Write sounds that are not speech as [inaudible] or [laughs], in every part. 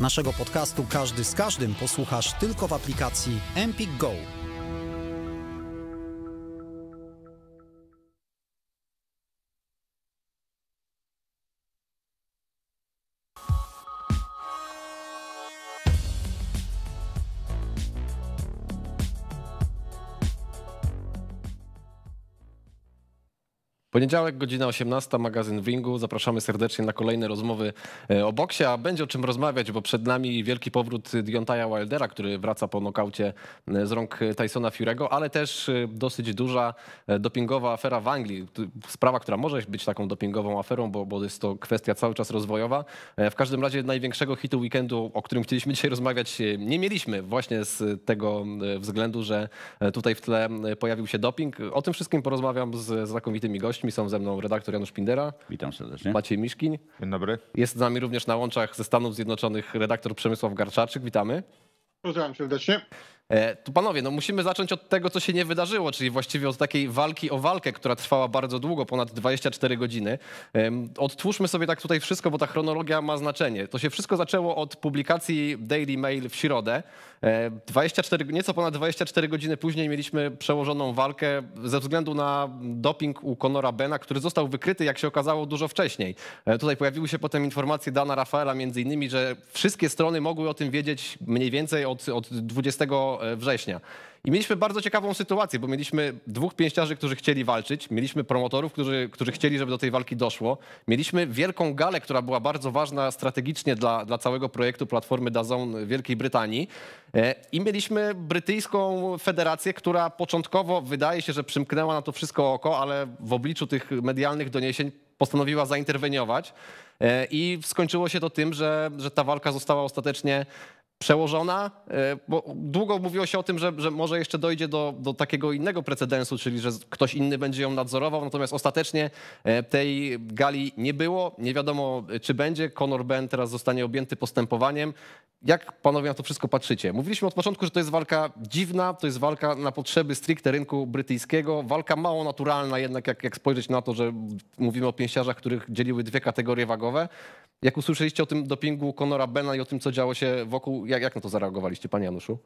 Naszego podcastu Każdy z Każdym posłuchasz tylko w aplikacji Empik Go. Poniedziałek, godzina 18, magazyn w ringu. Zapraszamy serdecznie na kolejne rozmowy e, o boksie, a będzie o czym rozmawiać, bo przed nami wielki powrót Diontaja Wildera, który wraca po nokaucie e, z rąk Tysona Fury'ego, ale też e, dosyć duża dopingowa afera w Anglii. Sprawa, która może być taką dopingową aferą, bo, bo jest to kwestia cały czas rozwojowa. W każdym razie największego hitu weekendu, o którym chcieliśmy dzisiaj rozmawiać, nie mieliśmy właśnie z tego względu, że tutaj w tle pojawił się doping. O tym wszystkim porozmawiam z znakomitymi gośćmi gośćmi. Są ze mną redaktor Janusz Pindera. Witam serdecznie. Maciej Miszkin. Dzień dobry. Jest z nami również na łączach ze Stanów Zjednoczonych redaktor Przemysław Garczarczyk, Witamy. Pozdrawiam serdecznie. E, panowie, no musimy zacząć od tego, co się nie wydarzyło, czyli właściwie od takiej walki o walkę, która trwała bardzo długo, ponad 24 godziny. Odtwórzmy sobie tak tutaj wszystko, bo ta chronologia ma znaczenie. To się wszystko zaczęło od publikacji Daily Mail w środę. 24, e, nieco ponad 24 godziny później mieliśmy przełożoną walkę ze względu na doping u Conora Bena, który został wykryty, jak się okazało, dużo wcześniej. E, tutaj pojawiły się potem informacje Dana Rafaela, między innymi, że wszystkie strony mogły o tym wiedzieć mniej więcej od, od 20 E, września. I mieliśmy bardzo ciekawą sytuację, bo mieliśmy dwóch pięściarzy, którzy chcieli walczyć, mieliśmy promotorów, którzy, którzy chcieli, żeby do tej walki doszło, mieliśmy wielką galę, która była bardzo ważna strategicznie dla, dla całego projektu Platformy DAZN Wielkiej Brytanii e, i mieliśmy brytyjską federację, która początkowo wydaje się, że przymknęła na to wszystko oko, ale w obliczu tych medialnych doniesień postanowiła zainterweniować. E, I skończyło się to tym, że, że ta walka została ostatecznie przełożona, e, bo długo mówiło się o tym, że, że może jeszcze dojdzie do, do, takiego innego precedensu, czyli że ktoś inny będzie ją nadzorował, natomiast ostatecznie e, tej gali nie było, nie wiadomo e, czy będzie, Conor Ben teraz zostanie objęty postępowaniem. Jak panowie na to wszystko patrzycie? Mówiliśmy od początku, że to jest walka dziwna, to jest walka na potrzeby stricte rynku brytyjskiego, walka mało naturalna jednak, jak, jak spojrzeć na to, że mówimy o pięściarzach, których dzieliły dwie kategorie wagowe. Jak usłyszeliście o tym dopingu Conora Bena i o tym, co działo się wokół jak, jak na to zareagowaliście, panie Januszu?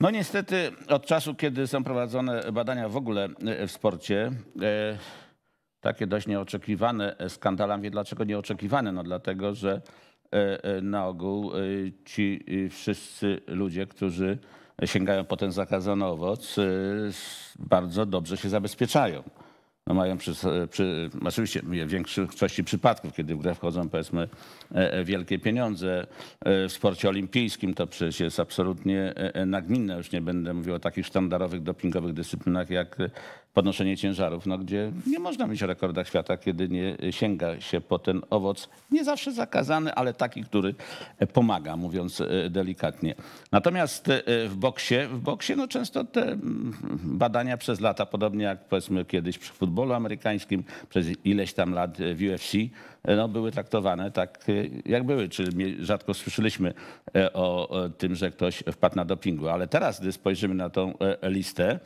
No niestety od czasu, kiedy są prowadzone badania w ogóle e, w sporcie, e, takie dość nieoczekiwane e, skandalami. Dlaczego nieoczekiwane? No dlatego, że na ogół ci wszyscy ludzie, którzy sięgają po ten zakazany owoc, bardzo dobrze się zabezpieczają no mają przy, przy, oczywiście w większości przypadków, kiedy w grę wchodzą powiedzmy e, e, wielkie pieniądze. E, w sporcie olimpijskim to przecież jest absolutnie nagminne. Już nie będę mówił o takich sztandarowych dopingowych dyscyplinach jak Podnoszenie ciężarów, no, gdzie nie można mieć rekorda świata, kiedy nie sięga się po ten owoc, nie zawsze zakazany, ale taki, który e, pomaga, mówiąc e, delikatnie. Natomiast e, w boksie, w boksie no, często te badania przez lata, podobnie jak powiedzmy kiedyś przy futbolu amerykańskim, przez ileś tam lat w UFC, no, były traktowane tak, jak były, czyli rzadko słyszeliśmy o tym, że ktoś wpadł na dopingu. Ale teraz, gdy spojrzymy na tą listę,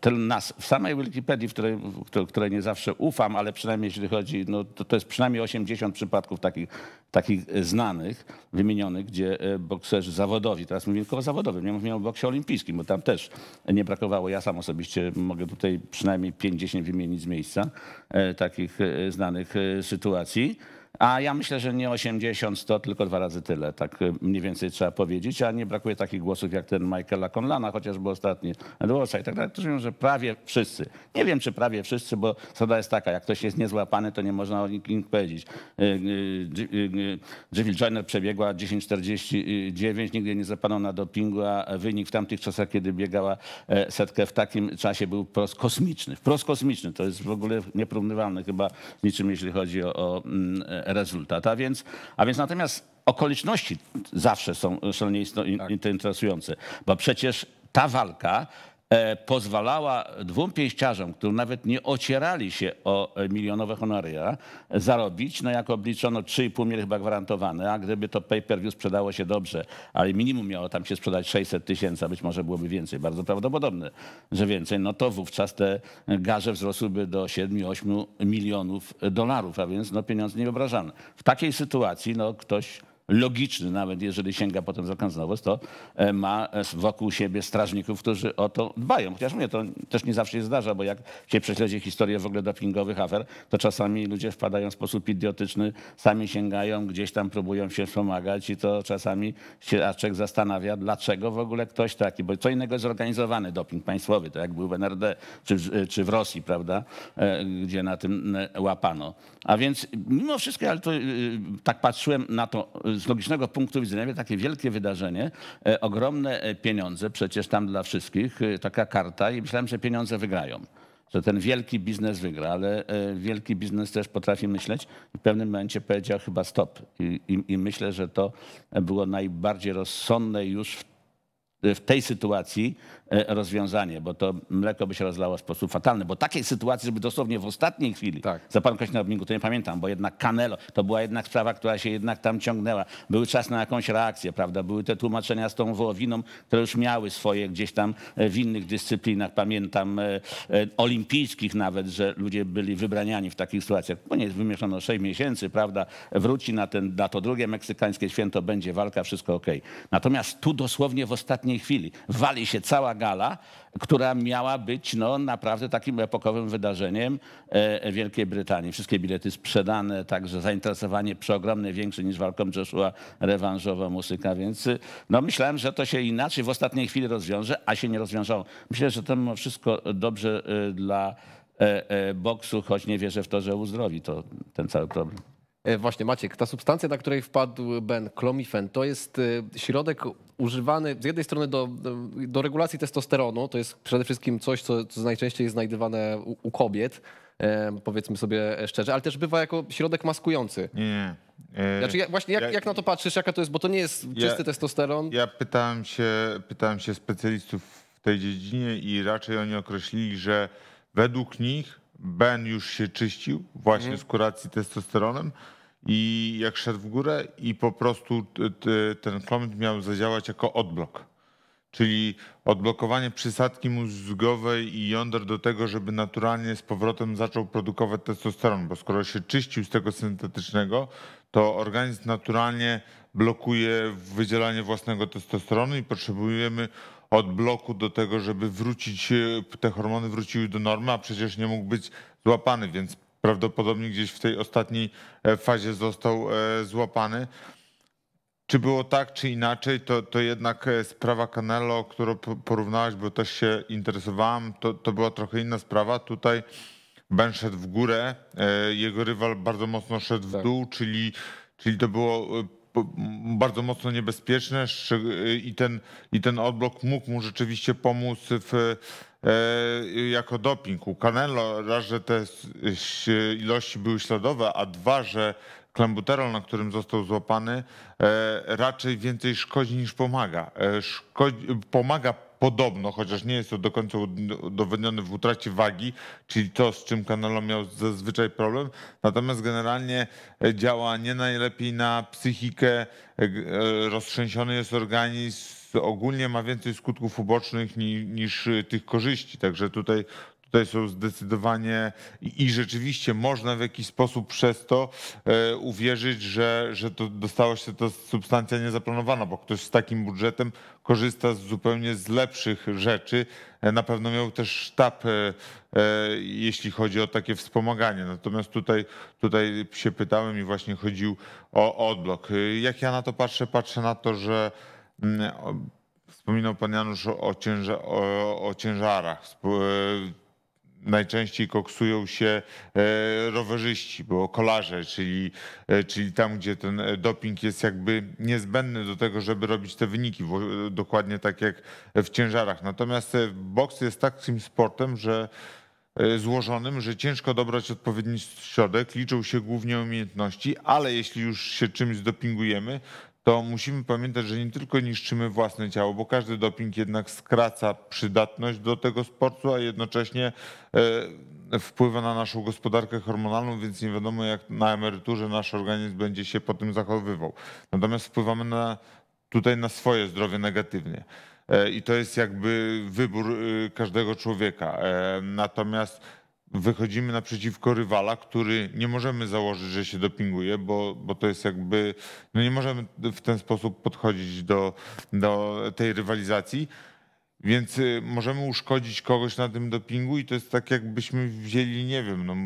to, nas, w samej Wikipedii, w której, w której, nie zawsze ufam, ale przynajmniej jeśli chodzi, no to, to jest przynajmniej 80 przypadków takich, takich e, znanych, wymienionych, gdzie e, bokserzy zawodowi, teraz mówię tylko o zawodowym, nie mówię o boksie olimpijskim, bo tam też nie brakowało, ja sam osobiście mogę tutaj przynajmniej 50 wymienić z miejsca e, takich znanych sytuacji. A ja myślę, że nie 80, 100, tylko dwa razy tyle. Tak y, mniej więcej trzeba powiedzieć. A nie brakuje takich głosów jak ten Michaela Conlana, chociażby ostatni Dłosza i tak dalej, którzy mówią, że prawie wszyscy. Nie wiem, czy prawie wszyscy, bo zasada jest taka, jak ktoś jest niezłapany, to nie można o nikim powiedzieć. Y, y, Jill Joyner przebiegła 10.49, nigdy nie zapanął na dopingu, a wynik w tamtych czasach, kiedy biegała e, setkę w takim czasie był wprost kosmiczny. Wprost kosmiczny. To jest w ogóle nieporównywalne chyba niczym, jeśli chodzi o mm, e, rezultat. A więc, a więc natomiast okoliczności zawsze są szalenie tak. interesujące, bo przecież ta walka E, pozwalała dwóm pięściarzom, którzy nawet nie ocierali się o milionowe honoria, zarobić, no jak obliczono 3,5 miliona chyba gwarantowane, a gdyby to pay-per-view sprzedało się dobrze, ale minimum miało tam się sprzedać 600 tysięcy, a być może byłoby więcej, bardzo prawdopodobne, że więcej, no to wówczas te garze wzrosłyby do 7-8 milionów dolarów, a więc no pieniądze niewyobrażalny. W takiej sytuacji no ktoś logiczny, nawet jeżeli sięga potem za kanznowost, to e, ma e, wokół siebie strażników, którzy o to dbają. Chociaż mnie to też nie zawsze się zdarza, bo jak się prześledzi historię w ogóle dopingowych afer, to czasami ludzie wpadają w sposób idiotyczny, sami sięgają, gdzieś tam próbują się wspomagać i to czasami się Aczek zastanawia, dlaczego w ogóle ktoś taki, bo co innego jest zorganizowany doping państwowy, to jak był w NRD czy, e, czy w Rosji, prawda, gdzie na tym łapano. A więc mimo wszystko, ale to tak patrzyłem na to z logicznego punktu widzenia takie wielkie wydarzenie, e, ogromne e, pieniądze przecież tam dla wszystkich, e, taka karta i myślałem, że pieniądze wygrają że ten wielki biznes wygra, ale wielki biznes też potrafi myśleć i w pewnym momencie powiedział chyba stop. I, i, i myślę, że to było najbardziej rozsądne już w w tej sytuacji e, rozwiązanie, bo to mleko by się rozlało w sposób fatalny. Bo takiej sytuacji, żeby dosłownie w ostatniej chwili tak. zapankować na obniku, to nie pamiętam, bo jednak Canelo, to była jednak sprawa, która się jednak tam ciągnęła. Był czas na jakąś reakcję, prawda? Były te tłumaczenia z tą wołowiną, które już miały swoje gdzieś tam e, w innych dyscyplinach, pamiętam, e, olimpijskich nawet, że ludzie byli wybraniani w takich sytuacjach. Bo nie jest wymieszano 6 miesięcy, prawda? Wróci na, ten, na to drugie meksykańskie święto, będzie walka, wszystko ok. Natomiast tu dosłownie w ostatniej ostatniej chwili. Wali się cała gala, która miała być no, naprawdę takim epokowym wydarzeniem e, Wielkiej Brytanii. Wszystkie bilety sprzedane, także zainteresowanie przeogromne, większe niż walką Joshua rewanżowa muzyka, więc y, no, myślałem, że to się inaczej w ostatniej chwili rozwiąże, a się nie rozwiązało. Myślę, że to wszystko dobrze y, dla e, e, boksu, choć nie wierzę w to, że uzdrowi to ten cały problem. E, właśnie Maciek, ta substancja, na której wpadł Ben Clomifen, to jest e, środek używany z jednej strony do, do regulacji testosteronu, to jest przede wszystkim coś, co, co najczęściej jest znajdywane u, u kobiet, e, powiedzmy sobie szczerze, ale też bywa jako środek maskujący. Nie. E, znaczy, ja, właśnie jak, ja, jak, na to patrzysz, jaka to jest, bo to nie jest czysty ja, testosteron. Ja pytałem się, pytałem się specjalistów w tej dziedzinie i raczej oni określili, że według nich Ben już się czyścił właśnie mhm. z kuracji testosteronem, i jak szedł w górę i po prostu ten komet miał zadziałać jako odblok, czyli odblokowanie przysadki mózgowej i jąder do tego, żeby naturalnie z powrotem zaczął produkować testosteron, bo skoro się czyścił z tego syntetycznego, to organizm naturalnie blokuje wydzielanie własnego testosteronu i potrzebujemy odbloku do tego, żeby wrócić, e, te hormony wróciły do normy, a przecież nie mógł być złapany, więc prawdopodobnie gdzieś w tej ostatniej e, fazie został e, złapany. Czy było tak, czy inaczej, to, to jednak e, sprawa Canelo, którą porównałaś, bo też się interesowałem, to, to była trochę inna sprawa. Tutaj Ben szedł w górę, jego rywal bardzo mocno szedł tak. w dół, czyli, czyli to było bardzo mocno niebezpieczne i ten, i ten odblok mógł mu rzeczywiście pomóc w E, jako doping. U Canelo raz, że te ilości były śladowe, a dwa, że klambuterol, na którym został złapany, e, raczej więcej szkodzi niż pomaga. E, szkodzi, pomaga podobno, chociaż nie jest to do końca udowodnione w utracie wagi, czyli to, z czym Canelo miał zazwyczaj problem, natomiast generalnie działa nie najlepiej na psychikę, roztrzęsiony jest organizm, ogólnie ma więcej skutków ubocznych niż, niż y, tych korzyści. Także tutaj tutaj są zdecydowanie i rzeczywiście można w jakiś sposób przez to e, uwierzyć, że, że to dostała się to substancja niezaplanowana, bo ktoś z takim budżetem korzysta z zupełnie z lepszych rzeczy. E, na pewno miał też sztab, e, jeśli chodzi o takie wspomaganie. Natomiast tutaj, tutaj się pytałem i właśnie chodził o odblok. Jak ja na to patrzę? Patrzę na to, że Mm, wspominał pan Janusz o, cięża, o, o ciężarach. E, najczęściej koksują się e, rowerzyści, bo kolarze, czyli, e, czyli tam, gdzie ten doping jest jakby niezbędny do tego, żeby robić te wyniki, dokładnie tak jak w ciężarach. Natomiast boks jest takim sportem, że złożonym, że ciężko dobrać odpowiedni środek, liczą się głównie umiejętności, ale jeśli już się czymś dopingujemy, to musimy pamiętać, że nie tylko niszczymy własne ciało, bo każdy doping jednak skraca przydatność do tego sportu, a jednocześnie e, wpływa na naszą gospodarkę hormonalną, więc nie wiadomo jak na emeryturze nasz organizm będzie się po tym zachowywał. Natomiast wpływamy na, tutaj na swoje zdrowie negatywnie. E, I to jest jakby wybór y, każdego człowieka. E, natomiast wychodzimy naprzeciwko rywala, który nie możemy założyć, że się dopinguje, bo, bo to jest jakby, no nie możemy w ten sposób podchodzić do, do tej rywalizacji. Więc y, możemy uszkodzić kogoś na tym dopingu i to jest tak, jakbyśmy wzięli, nie wiem, no,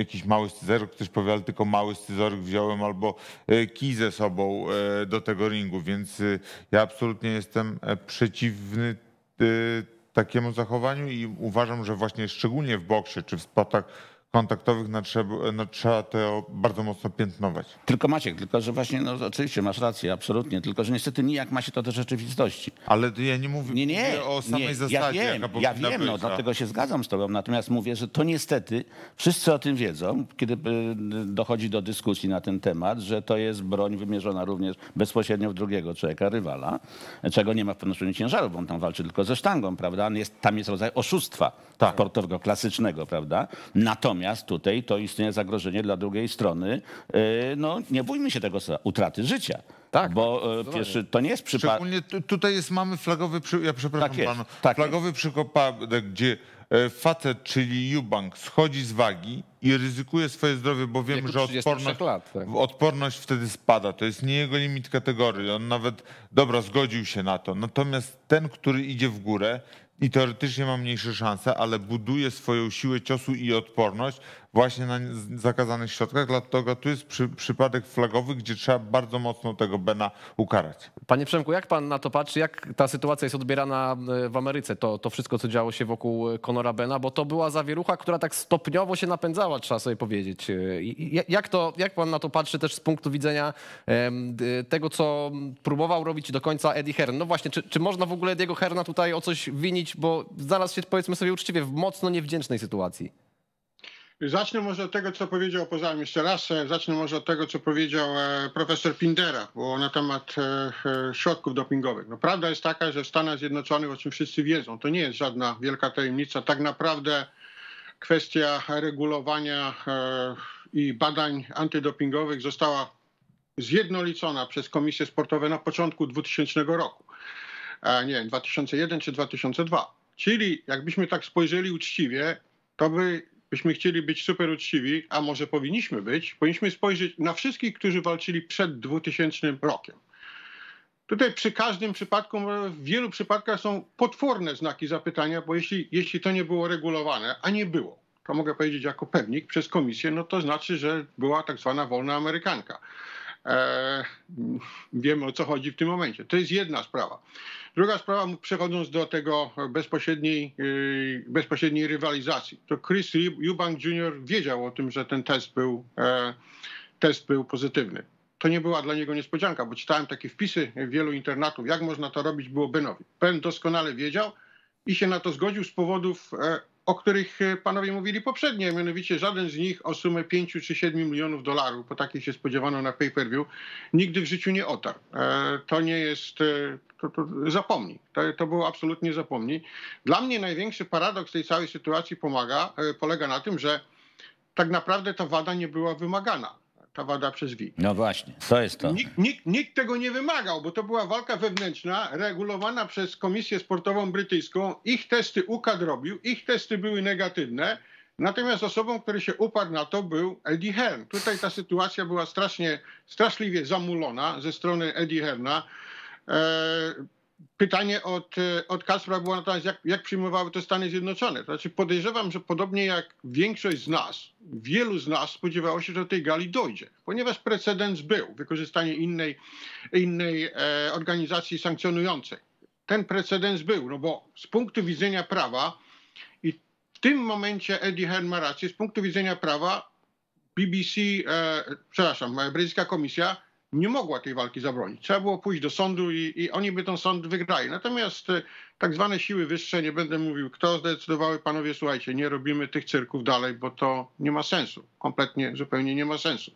jakiś mały scyzoryk, ktoś powie, ale tylko mały scyzoryk wziąłem albo y, kij ze sobą y, do tego ringu, więc ja absolutnie jestem e, przeciwny takiemu zachowaniu i uważam, że właśnie szczególnie w boksie czy w spotach kontaktowych no, trzeba, no, trzeba to bardzo mocno piętnować. Tylko Maciek, tylko że właśnie, no oczywiście masz rację, absolutnie, tylko że niestety nijak ma się to do rzeczywistości. Ale ja nie mówię, nie, nie, o samej nie, zasadzie, ja wiem, Ja no, wiem, no, dlatego się zgadzam z tobą, natomiast mówię, że to niestety, wszyscy o tym wiedzą, kiedy e, dochodzi do dyskusji na ten temat, że to jest broń wymierzona również bezpośrednio w drugiego człowieka, rywala, e, czego nie ma w ponoszeniu ciężaru, bo on tam walczy tylko ze sztangą, prawda? Jest, tam jest rodzaj oszustwa, tak. sportowego, klasycznego, prawda? Natomiast tutaj to istnieje zagrożenie dla drugiej strony. E, no nie bójmy się tego utraty życia. Tak, bo tak, e, to nie jest przypadek. Szczególnie tutaj jest, mamy flagowy, ja przepraszam tak jest, panu, tak flagowy jest. przypadek, gdzie e, facet, czyli Jubank, schodzi z wagi i ryzykuje swoje zdrowie, bo wiemy, że odporność, lat, tak. odporność wtedy spada. To jest nie jego limit kategorii. On nawet, dobra, zgodził się na to. Natomiast ten, który idzie w górę, i teoretycznie ma mniejsze szanse, ale buduje swoją siłę ciosu i odporność właśnie na zakazanych środkach, dlatego tu jest przy, przypadek flagowy, gdzie trzeba bardzo mocno tego Bena ukarać. Panie Przemku, jak pan na to patrzy, jak ta sytuacja jest odbierana e, w Ameryce, to, to wszystko, co działo się wokół e, Conora Bena, bo to była zawierucha, która tak stopniowo się napędzała, trzeba sobie powiedzieć. E, jak, to, jak pan na to patrzy też z punktu widzenia tego, co próbował robić do końca Eddie Hearn? No właśnie, czy, czy można w ogóle Eddiego Herna tutaj o coś winić, bo zaraz się, powiedzmy sobie uczciwie, w mocno niewdzięcznej sytuacji? Zacznę może od tego, co powiedział, poza jeszcze raz, e, zacznę może od tego, co powiedział e, profesor Pindera, bo na temat e, środków dopingowych. No, prawda jest taka, że w Stanach Zjednoczonych, o czym wszyscy wiedzą, to nie jest żadna wielka tajemnica. Tak naprawdę kwestia regulowania i badań antydopingowych została zjednolicona przez komisje sportowe na początku 2000 roku. Nie wiem, 2001 czy 2002. Czyli jakbyśmy tak spojrzeli uczciwie, to by byśmy chcieli być super uczciwi, a może powinniśmy być, powinniśmy spojrzeć na wszystkich, którzy walczyli przed 2000 rokiem. Tutaj przy każdym przypadku, w wielu przypadkach są potworne znaki zapytania, bo jeśli, jeśli to nie było regulowane, a nie było, to mogę powiedzieć jako pewnik przez komisję, no to znaczy, że była tak zwana wolna amerykanka. E, wiemy o co chodzi w tym momencie. To jest jedna sprawa. Druga sprawa, przechodząc do tego bezpośredniej, y, bezpośredniej rywalizacji, to Chris Eubank Jr. wiedział o tym, że ten test był, e, test był pozytywny. To nie była dla niego niespodzianka, bo czytałem takie wpisy wielu internatów, jak można to robić było Benowi. Ben doskonale wiedział i się na to zgodził z powodów e, o których e, panowie mówili poprzednio, mianowicie żaden z nich o sumę 5 czy 7 milionów dolarów, bo takiej się spodziewano na pay-per-view, nigdy w życiu nie otarł. E, to nie jest, e, to, to zapomnij, to, to było absolutnie zapomnij. Dla mnie największy paradoks tej całej sytuacji pomaga, polega na tym, że tak naprawdę ta wada nie była wymagana ta wada przez WIG. No właśnie, to jest to. Nikt, nikt, nikt, tego nie wymagał, bo to była walka wewnętrzna, regulowana przez Komisję Sportową Brytyjską. Ich testy UKAD robił, ich testy były negatywne. Natomiast osobą, który się uparł na to był Eddie Hearn. Tutaj ta sytuacja była strasznie, straszliwie zamulona ze strony Eddie Hearna. E, pytanie od, e, od Kaspra było natomiast, jak, jak przyjmowały to Stany Zjednoczone. To znaczy podejrzewam, że podobnie jak większość z nas, wielu z nas spodziewało się, że do tej gali dojdzie, ponieważ precedens był, wykorzystanie innej, innej e, organizacji sankcjonującej. Ten precedens był, no bo z punktu widzenia prawa i w tym momencie Eddie Hearn ma rację, z punktu widzenia prawa BBC, e, przepraszam, e, Brytyjska Komisja nie mogła tej walki zabronić. Trzeba było pójść do sądu i, i oni by ten sąd wygrali. Natomiast e, tak zwane siły wyższe, nie będę mówił kto, zdecydowały panowie, słuchajcie, nie robimy tych cyrków dalej, bo to nie ma sensu. Kompletnie, zupełnie nie ma sensu.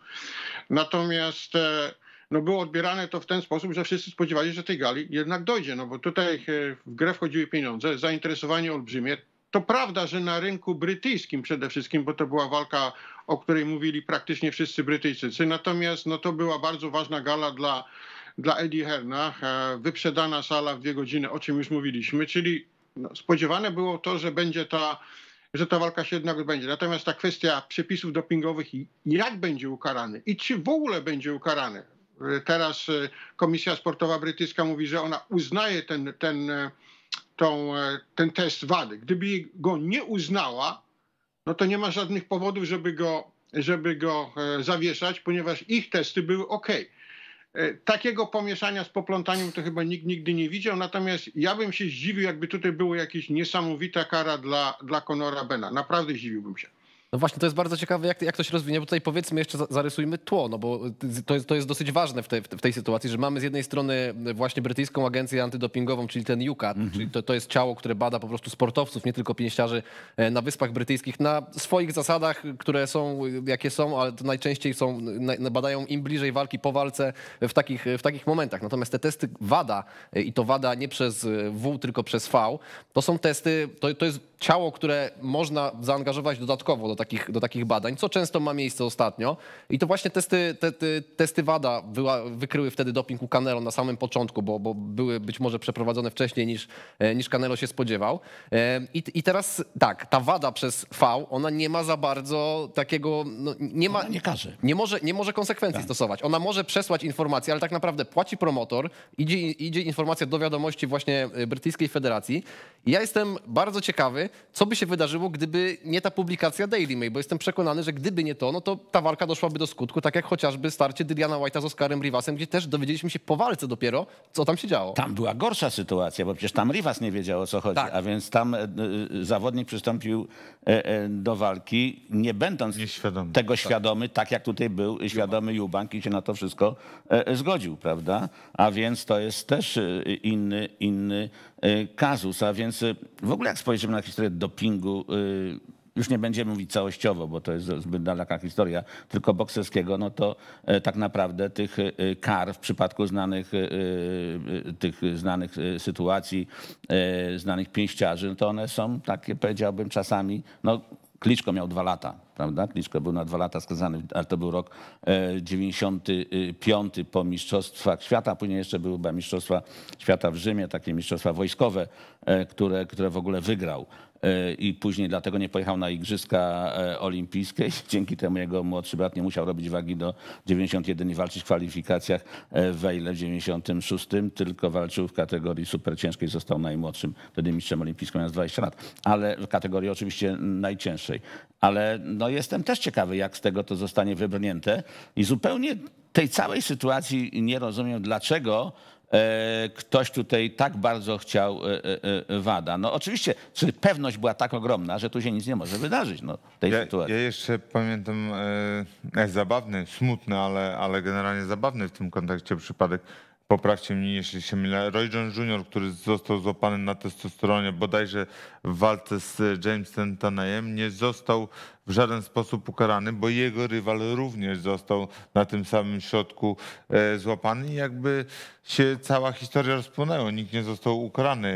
Natomiast e, no było odbierane to w ten sposób, że wszyscy spodziewali się, że tej gali jednak dojdzie, no bo tutaj e, w grę wchodziły pieniądze, zainteresowanie olbrzymie. To prawda, że na rynku brytyjskim przede wszystkim, bo to była walka o której mówili praktycznie wszyscy Brytyjczycy. Natomiast no, to była bardzo ważna gala dla, dla Eddie Herna. E, wyprzedana sala w dwie godziny, o czym już mówiliśmy, czyli no, spodziewane było to, że będzie ta że ta walka się jednak odbędzie. Natomiast ta kwestia przepisów dopingowych i jak będzie ukarany i czy w ogóle będzie ukarany. E, teraz e, Komisja Sportowa Brytyjska mówi, że ona uznaje ten, ten, tą, ten test wady. Gdyby go nie uznała, no to nie ma żadnych powodów, żeby go, żeby go e, zawieszać, ponieważ ich testy były ok. E, takiego pomieszania z poplątaniem to chyba nikt nigdy nie widział, natomiast ja bym się zdziwił, jakby tutaj była jakaś niesamowita kara dla, dla Conora Bena. Naprawdę zdziwiłbym się. No właśnie, to jest bardzo ciekawe, jak, jak to się rozwinie, bo tutaj powiedzmy jeszcze, zarysujmy tło, no bo to jest, to jest dosyć ważne w, te, w tej sytuacji, że mamy z jednej strony właśnie brytyjską agencję antydopingową, czyli ten UCAT, mm -hmm. czyli mhm. to, to jest ciało, które bada po prostu sportowców, nie tylko pięściarzy e, na Wyspach Brytyjskich, na swoich zasadach, które są, jakie są, ale to najczęściej są, badają im bliżej walki po walce w takich, w takich momentach. Natomiast te testy WADA, e, i to WADA nie przez W, tylko przez V, to są testy, to, to jest ciało, które można zaangażować dodatkowo do takich, do takich badań, co często ma miejsce ostatnio. I to właśnie testy, te, te, testy WADA wykryły wtedy doping u Canelo na samym początku, bo, bo były być może przeprowadzone wcześniej niż, e, niż Canelo się spodziewał. E, I, I teraz tak, ta WADA przez V, ona nie ma za bardzo takiego, no, nie ma... nie każe. Nie może, nie może konsekwencji tak. stosować. Ona może przesłać informację, ale tak naprawdę płaci promotor, idzie, idzie informacja do wiadomości właśnie e, brytyjskiej federacji. I ja jestem bardzo ciekawy, co by się wydarzyło, gdyby nie ta publikacja Daily Mail, bo jestem przekonany, że gdyby nie to, no to ta walka doszłaby do skutku, tak jak chociażby starcie Dyliana White'a z Oscarem Rivasem, gdzie też dowiedzieliśmy się po walce dopiero, co tam się działo. Tam była gorsza sytuacja, bo przecież tam Rivas nie wiedział o co chodzi, tak. a więc tam e, e, zawodnik przystąpił e, do walki, nie będąc Nieświadomy. tego tak. świadomy, tak. tak jak tutaj był świadomy Jubank i się na to wszystko zgodził, prawda? A więc to jest też inny, inny Y, kazus, a więc y, w ogóle jak spojrzymy na historię dopingu, y, już nie będziemy mówić całościowo, bo to jest zbyt daleka historia, tylko bokserskiego, no to e, tak naprawdę tych kar w przypadku znanych, tych znanych sytuacji, e, znanych pięściarzy, no to one są takie, powiedziałbym, czasami, no Kliczko miał dwa lata prawda? Kliszko był na dwa lata skazany, ale to był rok 95 e, po Mistrzostwach Świata, później jeszcze były Mistrzostwa Świata w Rzymie, takie Mistrzostwa Wojskowe, e, które, które w ogóle wygrał i później dlatego nie pojechał na Igrzyska e, Olimpijskie. [laughs] Dzięki temu jego młodszy brat nie musiał robić wagi do 91 i walczyć w kwalifikacjach e, w Wejle w 96, tylko walczył w kategorii superciężkiej, został najmłodszym, wtedy mistrzem olimpijskim, mając 20 lat, ale w kategorii oczywiście najcięższej. Ale no jestem też ciekawy, jak z tego to zostanie wybrnięte i zupełnie tej całej sytuacji nie rozumiem, dlaczego E, ktoś tutaj tak bardzo chciał e, e, Wada. No oczywiście, czy pewność była tak ogromna, że tu się nic nie może wydarzyć no, w tej ja, sytuacji. Ja jeszcze pamiętam e, zabawny, smutny, ale, ale generalnie zabawny w tym kontekście przypadek. Poprawcie mnie, jeśli się mylę. Roy John Jr., który został złapany na testosteronie bodajże w walce z James Tentanajem, nie został w żaden sposób ukarany, bo jego rywal również został na tym samym środku e, złapany i jakby się cała historia rozpłynęła. Nikt nie został ukarany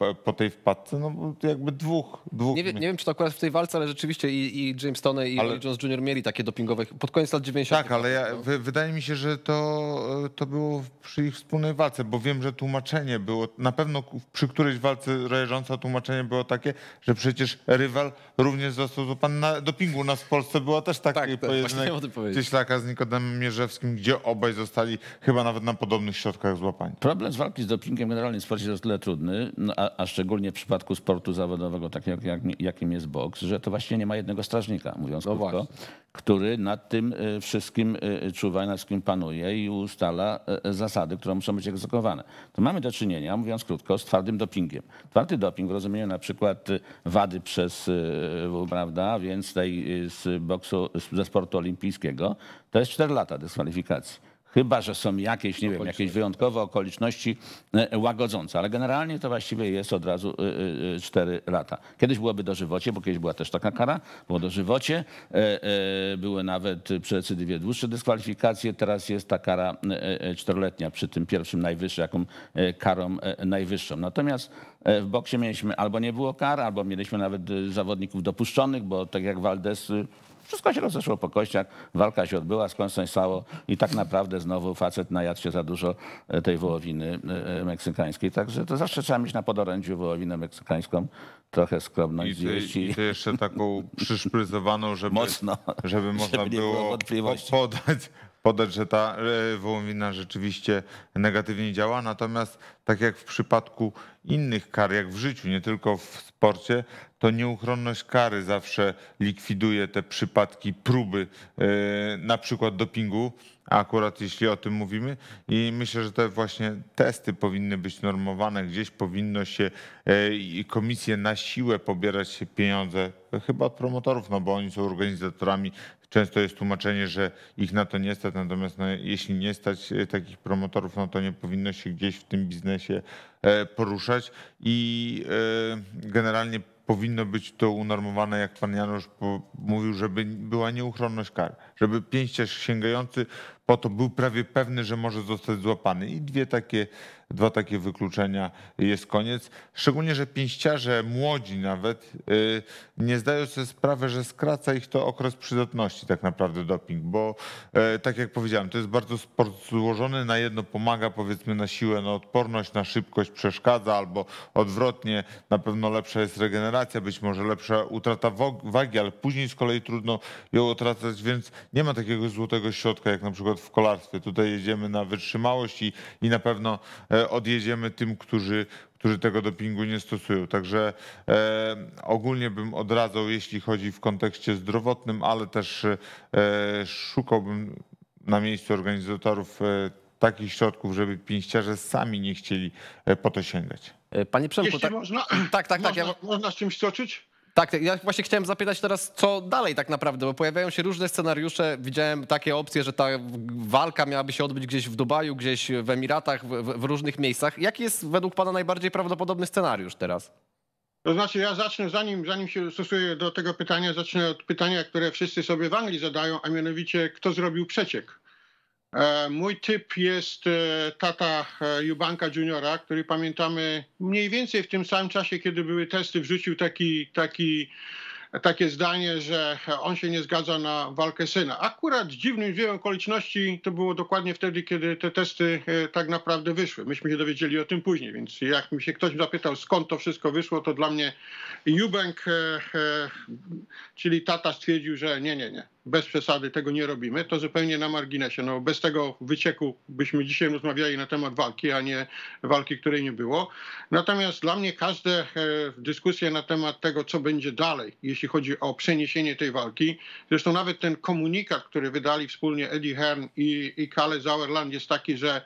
e, po tej wpadce, no jakby dwóch. dwóch nie, wie, nie wiem, czy to akurat w tej walce, ale rzeczywiście i, i James Stone i, ale... Jones Jr. mieli takie dopingowe pod koniec lat 90. Tak, ale ja, no. wydaje mi się, że to, e, to było przy ich wspólnej walce, bo wiem, że tłumaczenie było, na pewno przy którejś walce rejeżdżąca tłumaczenie było takie, że przecież rywal również został złapany na na, dopingu u nas w Polsce była też taki tak, tak pojedynek Cieślaka z Nikodemem Mierzewskim, gdzie obaj zostali chyba nawet na podobnych środkach złapani. Problem z walki z dopingiem generalnie w sporcie jest o tyle trudny, no a, a, szczególnie w przypadku sportu zawodowego, takiego jak, jakim jest boks, że to właśnie nie ma jednego strażnika, mówiąc no krótko. Właśnie który nad tym e, wszystkim e, czuwa, nad wszystkim panuje i ustala e, zasady, które muszą być egzekwowane. To mamy do czynienia, mówiąc krótko, z twardym dopingiem. Twardy doping w rozumieniu na przykład wady przez, prawda, więc tej z boksu, ze sportu olimpijskiego, to jest 4 lata dyskwalifikacji. Chyba, że są jakieś, nie wiem, jakieś wyjątkowe okoliczności e, łagodzące, ale generalnie to właściwie jest od razu 4 e, e, lata. Kiedyś byłoby dożywocie, bo kiedyś była też taka kara, było dożywocie, były nawet przy recydywie dłuższe dyskwalifikacje, teraz jest ta kara czteroletnia przy tym pierwszym najwyższym, jaką karą najwyższą. Natomiast w boksie mieliśmy albo nie było kar, albo mieliśmy nawet zawodników dopuszczonych, bo tak jak Waldes wszystko się rozeszło po kościach, walka się odbyła, skonsensało i tak naprawdę znowu facet najadł się za dużo e, tej wołowiny e, e, meksykańskiej. Także to zawsze trzeba mieć na podorędziu wołowinę meksykańską, trochę skromność I ty, zjeść. I... I ty jeszcze taką [laughs] przyszpryzowaną, żeby, Mocno, żeby można żeby było, było podać podać, że ta wołowina rzeczywiście negatywnie działa. Natomiast tak jak w przypadku innych kar, jak w życiu, nie tylko w sporcie, to nieuchronność kary zawsze likwiduje te przypadki próby e, na przykład dopingu, akurat jeśli o tym mówimy. I myślę, że te właśnie testy powinny być normowane, gdzieś powinno się e, komisje na siłę pobierać pieniądze, chyba od promotorów, no bo oni są organizatorami Często jest tłumaczenie, że ich na to nie stać, natomiast no, jeśli nie stać e, takich promotorów, no to nie powinno się gdzieś w tym biznesie e, poruszać i e, generalnie powinno być to unormowane, jak pan Janusz mówił, żeby była nieuchronność kar, żeby pięściarz sięgający po to był prawie pewny, że może zostać złapany. I dwie takie, dwa takie wykluczenia jest koniec. Szczególnie, że pięściarze młodzi nawet y, nie zdają sobie sprawy, że skraca ich to okres przydatności tak naprawdę doping, bo e, tak jak powiedziałem, to jest bardzo sport złożony, na jedno pomaga powiedzmy na siłę, na odporność, na szybkość przeszkadza albo odwrotnie, na pewno lepsza jest regeneracja, być może lepsza utrata wagi, ale później z kolei trudno ją utracać, więc nie ma takiego złotego środka jak na przykład przykład w kolarstwie. Tutaj jedziemy na wytrzymałość i, i na pewno e, odjedziemy tym, którzy, którzy tego dopingu nie stosują. Także e, ogólnie bym odradzał, jeśli chodzi w kontekście zdrowotnym, ale też e, szukałbym na miejscu organizatorów e, takich środków, żeby pięściarze sami nie chcieli e, po to sięgać. E, panie Przemku, tak, można, tak, tak, tak można, Ja... Można z czymś toczyć? Tak, tak, ja właśnie chciałem zapytać teraz, co dalej tak naprawdę, bo pojawiają się różne scenariusze. Widziałem takie opcje, że ta walka miałaby się odbyć gdzieś w Dubaju, gdzieś w Emiratach, w, w różnych miejscach. Jaki jest według pana najbardziej prawdopodobny scenariusz teraz? To znaczy, ja zacznę, zanim, zanim się stosuję do tego pytania, zacznę od pytania, które wszyscy sobie w Anglii zadają, a mianowicie, kto zrobił przeciek? E, mój typ jest e, tata e, Jubanka Juniora, który pamiętamy mniej więcej w tym samym czasie, kiedy były testy, wrzucił taki, taki, takie zdanie, że on się nie zgadza na walkę syna. Akurat dziwnym dziełem okoliczności to było dokładnie wtedy, kiedy te testy tak naprawdę wyszły. Myśmy się dowiedzieli o tym później, więc jak mi się ktoś zapytał, skąd to wszystko wyszło, to dla mnie Jubank, czyli tata stwierdził, że nie, nie, nie, bez przesady tego nie robimy, to zupełnie na marginesie. No, bez tego wycieku byśmy dzisiaj rozmawiali na temat walki, a nie walki, której nie było. Natomiast dla mnie każde e, dyskusje na temat tego, co będzie dalej, jeśli chodzi o przeniesienie tej walki, zresztą nawet ten komunikat, który wydali wspólnie Eddie Hearn i, i Kale Zauerland jest taki, że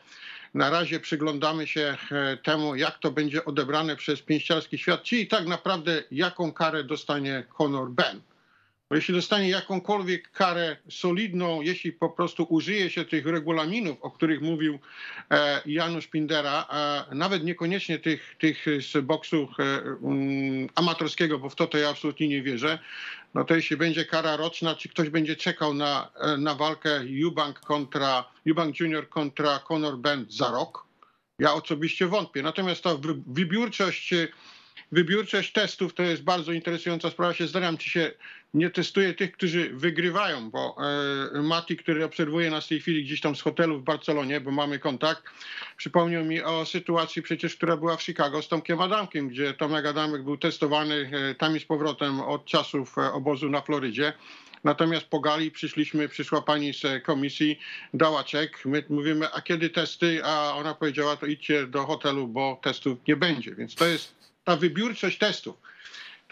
na razie przyglądamy się e, temu, jak to będzie odebrane przez pięściarski świat, czyli tak naprawdę jaką karę dostanie Conor Ben. Bo jeśli dostanie jakąkolwiek karę solidną, jeśli po prostu użyje się tych regulaminów, o których mówił e, Janusz Pindera, nawet niekoniecznie tych, tych z boksu e, mm, amatorskiego, bo w to to ja absolutnie nie wierzę, no to jeśli będzie kara roczna, czy ktoś będzie czekał na, e, na walkę Eubank kontra Eubank Junior kontra Conor Ben za rok? Ja osobiście wątpię. Natomiast ta wybiórczość, wybiórczość testów to jest bardzo interesująca sprawa. Się zdaram, czy się nie testuję tych, którzy wygrywają, bo e, Mati, który obserwuje nas w tej chwili gdzieś tam z hotelu w Barcelonie, bo mamy kontakt, przypomniał mi o sytuacji przecież, która była w Chicago z Tomkiem Adamkiem, gdzie Tomek Adamek był testowany e, tam i z powrotem od czasów e, obozu na Florydzie. Natomiast po gali przyszliśmy, przyszła pani z komisji, dała czek. My mówimy, a kiedy testy? A ona powiedziała, to idźcie do hotelu, bo testów nie będzie. Więc to jest ta wybiórczość testów.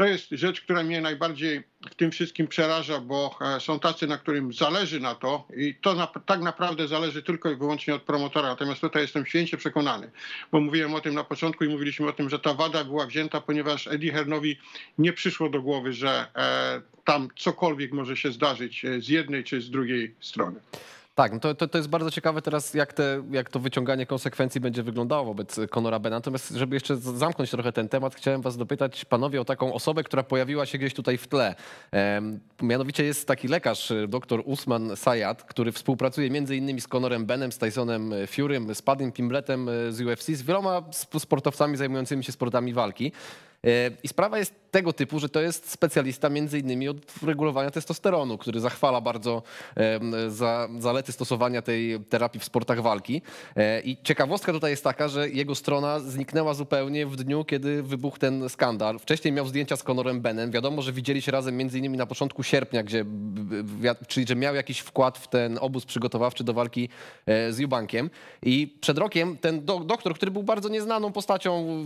To jest rzecz, która mnie najbardziej w tym wszystkim przeraża, bo e, są tacy, na którym zależy na to i to na, tak naprawdę zależy tylko i wyłącznie od promotora. Natomiast tutaj jestem święcie przekonany, bo mówiłem o tym na początku i mówiliśmy o tym, że ta wada była wzięta, ponieważ Eddie Hernowi nie przyszło do głowy, że e, tam cokolwiek może się zdarzyć e, z jednej czy z drugiej strony. Tak, no to, to, to, jest bardzo ciekawe teraz, jak, te, jak to wyciąganie konsekwencji będzie wyglądało wobec Konora Bena. Natomiast, żeby jeszcze zamknąć trochę ten temat, chciałem was dopytać, panowie, o taką osobę, która pojawiła się gdzieś tutaj w tle. Ehm, mianowicie jest taki lekarz, e, dr Usman Sayad, który współpracuje między innymi z Conorem Benem, z Tysonem e, Furym, z Paddym Pimbletem e, z UFC, z wieloma sportowcami zajmującymi się sportami walki. E, I sprawa jest tego typu, że to jest specjalista między innymi od regulowania testosteronu, który zachwala bardzo za zalety stosowania tej terapii w sportach walki. E, I ciekawostka tutaj jest taka, że jego strona zniknęła zupełnie w dniu, kiedy wybuchł ten skandal. Wcześniej miał zdjęcia z Conorem Benem. Wiadomo, że widzieli się razem między innymi na początku sierpnia, gdzie, czyli że miał jakiś wkład w ten obóz przygotowawczy do walki e, z Jubankiem. I przed rokiem ten doktor, który był bardzo nieznaną postacią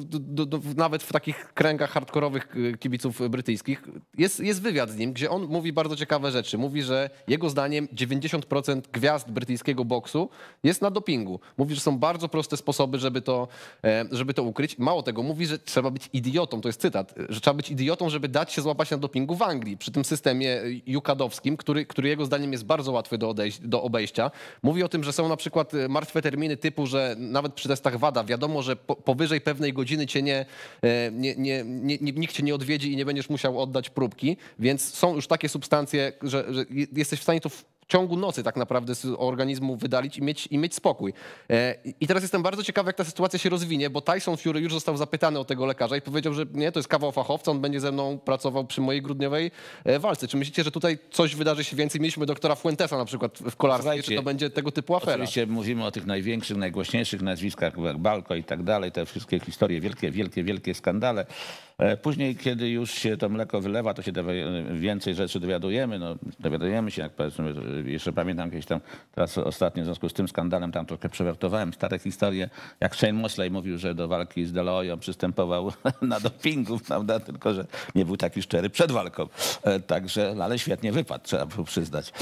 nawet w takich kręgach hardkorowych y, kibiców brytyjskich. Jest, jest wywiad z nim, gdzie on mówi bardzo ciekawe rzeczy. Mówi, że jego zdaniem 90% gwiazd brytyjskiego boksu jest na dopingu. Mówi, że są bardzo proste sposoby, żeby to, e, żeby to ukryć. Mało tego, mówi, że trzeba być idiotą, to jest cytat, że trzeba być idiotą, żeby dać się złapać na dopingu w Anglii, przy tym systemie y, jukadowskim, który, który jego zdaniem jest bardzo łatwy do, do obejścia. Mówi o tym, że są na przykład y, martwe terminy typu, że nawet przy testach WADA wiadomo, że po, powyżej pewnej godziny cię e, nie, nie, nie nie, nie, nikt cię nie odwiedzi i nie będziesz musiał oddać próbki, więc są już takie substancje, że, że jesteś w stanie to w ciągu nocy tak naprawdę z organizmu wydalić i mieć, i mieć spokój. E, I teraz jestem bardzo ciekawy, jak ta sytuacja się rozwinie, bo Tyson Fury już został zapytany o tego lekarza i powiedział, że nie, to jest kawał fachowca, on będzie ze mną pracował przy mojej grudniowej e, walce. Czy myślicie, że tutaj coś wydarzy się więcej? Mieliśmy doktora Fuentesa na przykład w kolarstwie, Słuchajcie, czy to będzie tego typu afera? Oczywiście mówimy o tych największych, najgłośniejszych nazwiskach, jak Balko i tak dalej, te wszystkie historie, wielkie, wielkie, wielkie skandale. E, później, kiedy już się to mleko wylewa, to się więcej rzeczy dowiadujemy. No, dowiadujemy się, jak powiedzmy, jeszcze pamiętam kiedyś tam, teraz ostatnio w związku z tym skandalem tam trochę przewertowałem stare historie, jak Shane Mosley mówił, że do walki z Deloją przystępował [laughs] na dopingu, prawda, tylko że nie był taki szczery przed walką. E, także, no, ale świetnie wypadł, trzeba było przyznać.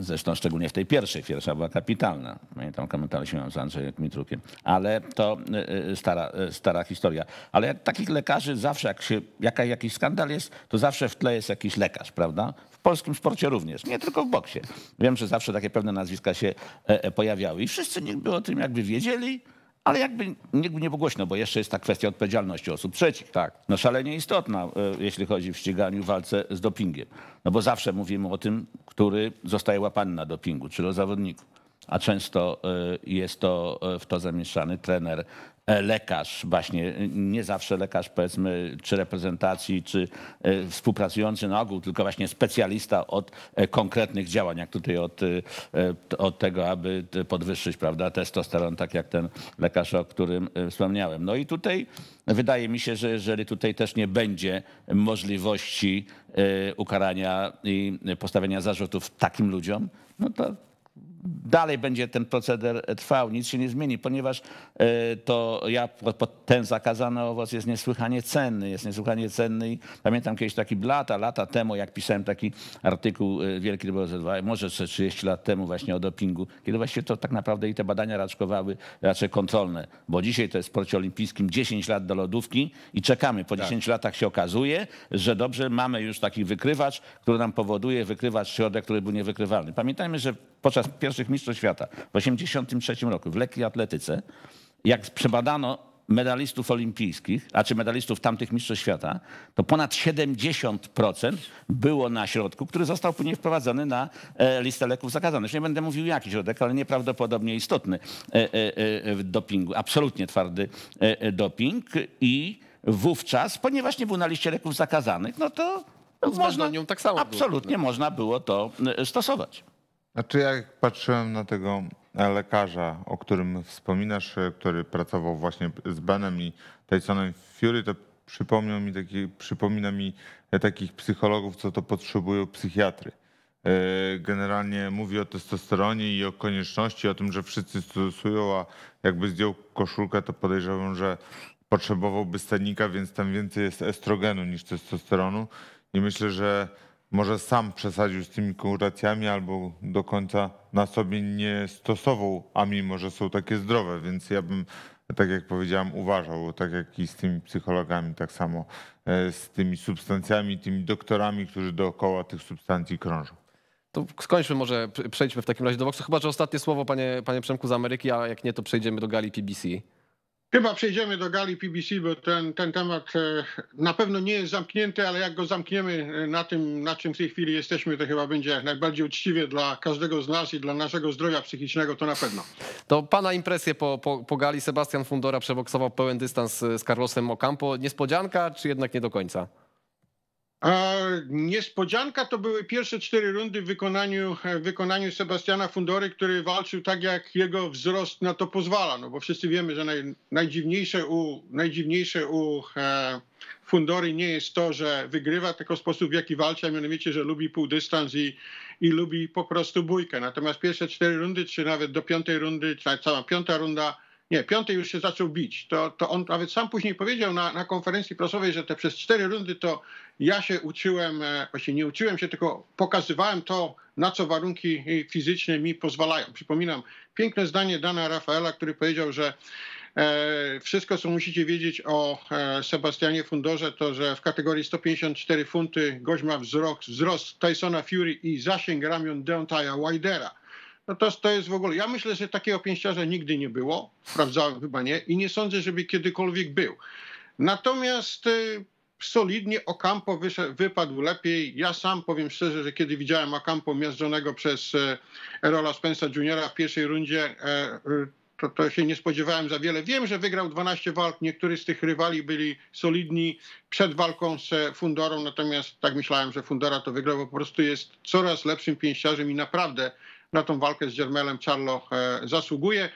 Zresztą szczególnie w tej pierwszej, pierwsza była kapitalna. Pamiętam komentarze się miałem z Andrzejem Mitrukiem. Ale to e, stara, stara historia. Ale takich lekarzy zawsze, jak się, jaka, jakiś skandal jest, to zawsze w tle jest jakiś lekarz, prawda? W polskim sporcie również, nie tylko w boksie. Wiem, że zawsze takie pewne nazwiska się e, e, pojawiały i wszyscy niby o tym jakby wiedzieli, ale jakby nikt nie było głośno, bo jeszcze jest ta kwestia odpowiedzialności osób trzecich. Tak. No szalenie istotna, e, jeśli chodzi w ściganiu, walce z dopingiem. No bo zawsze mówimy o tym, który zostaje łapany na dopingu, czyli o zawodniku a często y, jest to y, w to zamieszany trener, e, lekarz, właśnie nie zawsze lekarz powiedzmy, czy reprezentacji, czy y, współpracujący na ogół, tylko właśnie specjalista od e, konkretnych działań, jak tutaj od, od tego, aby podwyższyć prawda, testosteron, tak jak ten lekarz, o którym wspomniałem. No i tutaj wydaje mi się, że jeżeli tutaj też nie będzie możliwości ukarania i postawienia zarzutów takim ludziom, no to dalej będzie ten proceder e, trwał, nic się nie zmieni, ponieważ e, to ja, ten zakazany owoc jest niesłychanie cenny, jest niesłychanie cenny i pamiętam kiedyś taki lata, lata temu, jak pisałem taki artykuł e, Wielki Rybolov, może 30 lat temu właśnie o dopingu, kiedy właściwie to tak naprawdę i te badania raczkowały raczej kontrolne, bo dzisiaj to jest w sporcie olimpijskim 10 lat do lodówki i czekamy. Po tak. 10 latach się okazuje, że dobrze, mamy już taki wykrywacz, który nam powoduje, wykrywacz środek, który był niewykrywalny. Pamiętajmy, że podczas pierwszego pierwszych mistrzostw świata w 1983 roku w lekkiej atletyce, jak przebadano medalistów olimpijskich, a czy medalistów tamtych mistrzostw świata, to ponad 70% było na środku, który został później wprowadzony na e, listę leków zakazanych. Już nie będę mówił jaki środek, ale nieprawdopodobnie istotny e, e, w dopingu. Absolutnie twardy doping i wówczas, ponieważ nie był na liście leków zakazanych, no to no, można, nią tak samo absolutnie było. można było to stosować. Znaczy jak patrzyłem na tego lekarza, o którym wspominasz, e, który pracował właśnie z Benem i Tysonem Fury, to przypomniał mi taki, przypomina mi e, takich psychologów, co to potrzebują psychiatry. E, generalnie mówi o testosteronie i o konieczności, o tym, że wszyscy stosują, a jakby zdjął koszulkę, to podejrzewam, że potrzebowałby stanika, więc tam więcej jest estrogenu niż testosteronu. I myślę, że może sam przesadził z tymi kuracjami albo do końca na sobie nie stosował, a mimo, że są takie zdrowe, więc ja bym, tak jak powiedziałem, uważał, tak jak i z tymi psychologami, tak samo e, z tymi substancjami, tymi doktorami, którzy dookoła tych substancji krążą. To skończmy może, przejdźmy w takim razie do boksu. Chyba, że ostatnie słowo, panie, panie Przemku, z Ameryki, a jak nie, to przejdziemy do gali PBC. Chyba przejdziemy do gali PBC, bo ten, ten temat e, na pewno nie jest zamknięty, ale jak go zamkniemy e, na tym, na czym w tej chwili jesteśmy, to chyba będzie jak najbardziej uczciwie dla każdego z nas i dla naszego zdrowia psychicznego, to na pewno. To pana impresję po, po, po gali Sebastian Fundora przeboksował pełen dystans z Carlosem Ocampo. Niespodzianka, czy jednak nie do końca? niespodzianka to były pierwsze cztery rundy w wykonaniu, w wykonaniu Sebastiana Fundory, który walczył tak, jak jego wzrost na to pozwala. No bo wszyscy wiemy, że naj, najdziwniejsze u, najdziwniejsze u e, Fundory nie jest to, że wygrywa, tylko sposób, w jaki walczy, a mianowicie, że lubi półdystans i, i lubi po prostu bójkę. Natomiast pierwsze cztery rundy, czy nawet do piątej rundy, czy cała piąta runda, nie, piątej już się zaczął bić. To, to on nawet sam później powiedział na, na konferencji prasowej, że te przez cztery rundy to ja się uczyłem, e, właśnie nie uczyłem się, tylko pokazywałem to, na co warunki fizyczne mi pozwalają. Przypominam, piękne zdanie Dana Rafaela, który powiedział, że E, wszystko, co musicie wiedzieć o e, Sebastianie Fundorze, to że w kategorii 154 funty gość ma wzrost, wzrost Tysona Fury i zasięg ramion Deontaya Widera no to, to jest w ogóle. Ja myślę, że takiego pięściarza nigdy nie było, sprawdzałem chyba nie, i nie sądzę, żeby kiedykolwiek był. Natomiast y, solidnie Okampo wypadł lepiej. Ja sam powiem szczerze, że kiedy widziałem Okampo miażdżonego przez e, Erola Spensa Juniora w pierwszej rundzie, e, e, to, to się nie spodziewałem za wiele. Wiem, że wygrał 12 walk, niektórzy z tych rywali byli solidni przed walką z Fundorą, natomiast tak myślałem, że Fundora to wygrał, po prostu jest coraz lepszym pięściarzem i naprawdę na tą walkę z Jermelem Charlo e, zasługuje.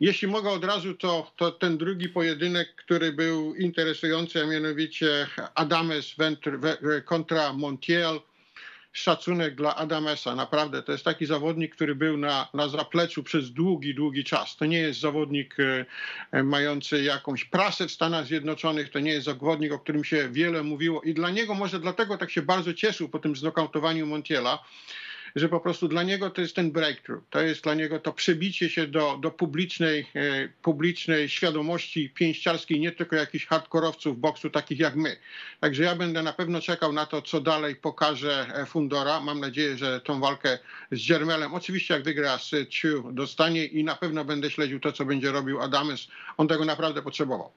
Jeśli mogę od razu, to, to, ten drugi pojedynek, który był interesujący, a mianowicie Adames kontra Montiel. Szacunek dla Adamesa, naprawdę. To jest taki zawodnik, który był na, na zapleczu przez długi, długi czas. To nie jest zawodnik e, e, mający jakąś prasę w Stanach Zjednoczonych, to nie jest zawodnik, o którym się wiele mówiło i dla niego może dlatego tak się bardzo cieszył po tym znokautowaniu Montiela, że po prostu dla niego to jest ten breakthrough, to jest dla niego to przebicie się do, do publicznej, e, publicznej świadomości pięściarskiej, nie tylko jakichś hardkorowców boksu takich jak my. Także ja będę na pewno czekał na to, co dalej pokaże e, Fundora. Mam nadzieję, że tą walkę z Dziermelem, oczywiście jak wygra z Ciu, dostanie i na pewno będę śledził to, co będzie robił Adames. On tego naprawdę potrzebował.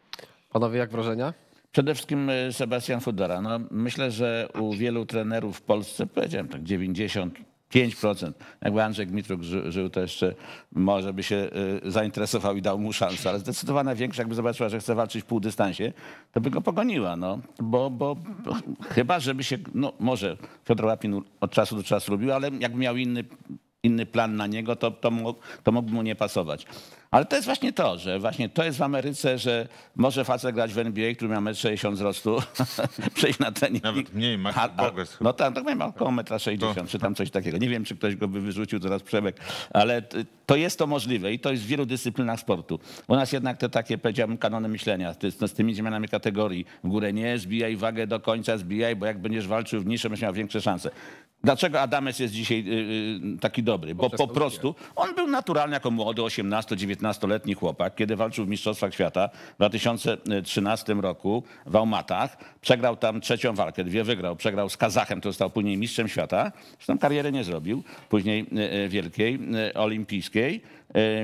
Panowie, jak wrażenia? Przede wszystkim e, Sebastian Fudora. No, myślę, że u wielu trenerów w Polsce, powiedziałem tak 90, 5%. Jakby Andrzej Gmitruk żył, to jeszcze może by się y, zainteresował i dał mu szansę, ale zdecydowana większość, jakby zobaczyła, że chce walczyć w dystansie, to by go pogoniła, no. bo, bo, bo chyba, żeby się, no może Piotr Łapin od czasu do czasu robił, ale jakby miał inny inny plan na niego, to, to, to mógłby mu nie pasować. Ale to jest właśnie to, że właśnie to jest w Ameryce, że może facet grać w NBA, który miał 1,60 m wzrostu, [laughs] przejść na tenis. Nawet mniej, Max No tak, no tak miał około 1,60 m, czy tam coś takiego. Nie wiem, czy ktoś go by wyrzucił, teraz Przemek, ale to jest to możliwe i to jest w wielu dyscyplinach sportu. U nas jednak te takie, powiedziałbym, kanony myślenia, no z tymi zmianami kategorii. W górę nie, zbijaj wagę do końca, zbijaj, bo jak będziesz walczył w niszę, będziesz miał większe szanse. Dlaczego Adames jest dzisiaj y, y, taki dobry? Bo po prostu on był naturalny jako młody, 18-19-letni chłopak. Kiedy walczył w Mistrzostwach Świata w 2013 roku w Almatach, przegrał tam trzecią walkę, dwie wygrał. Przegrał z Kazachem, to został później mistrzem świata. Zresztą karierę nie zrobił, później y, wielkiej, olimpijskiej,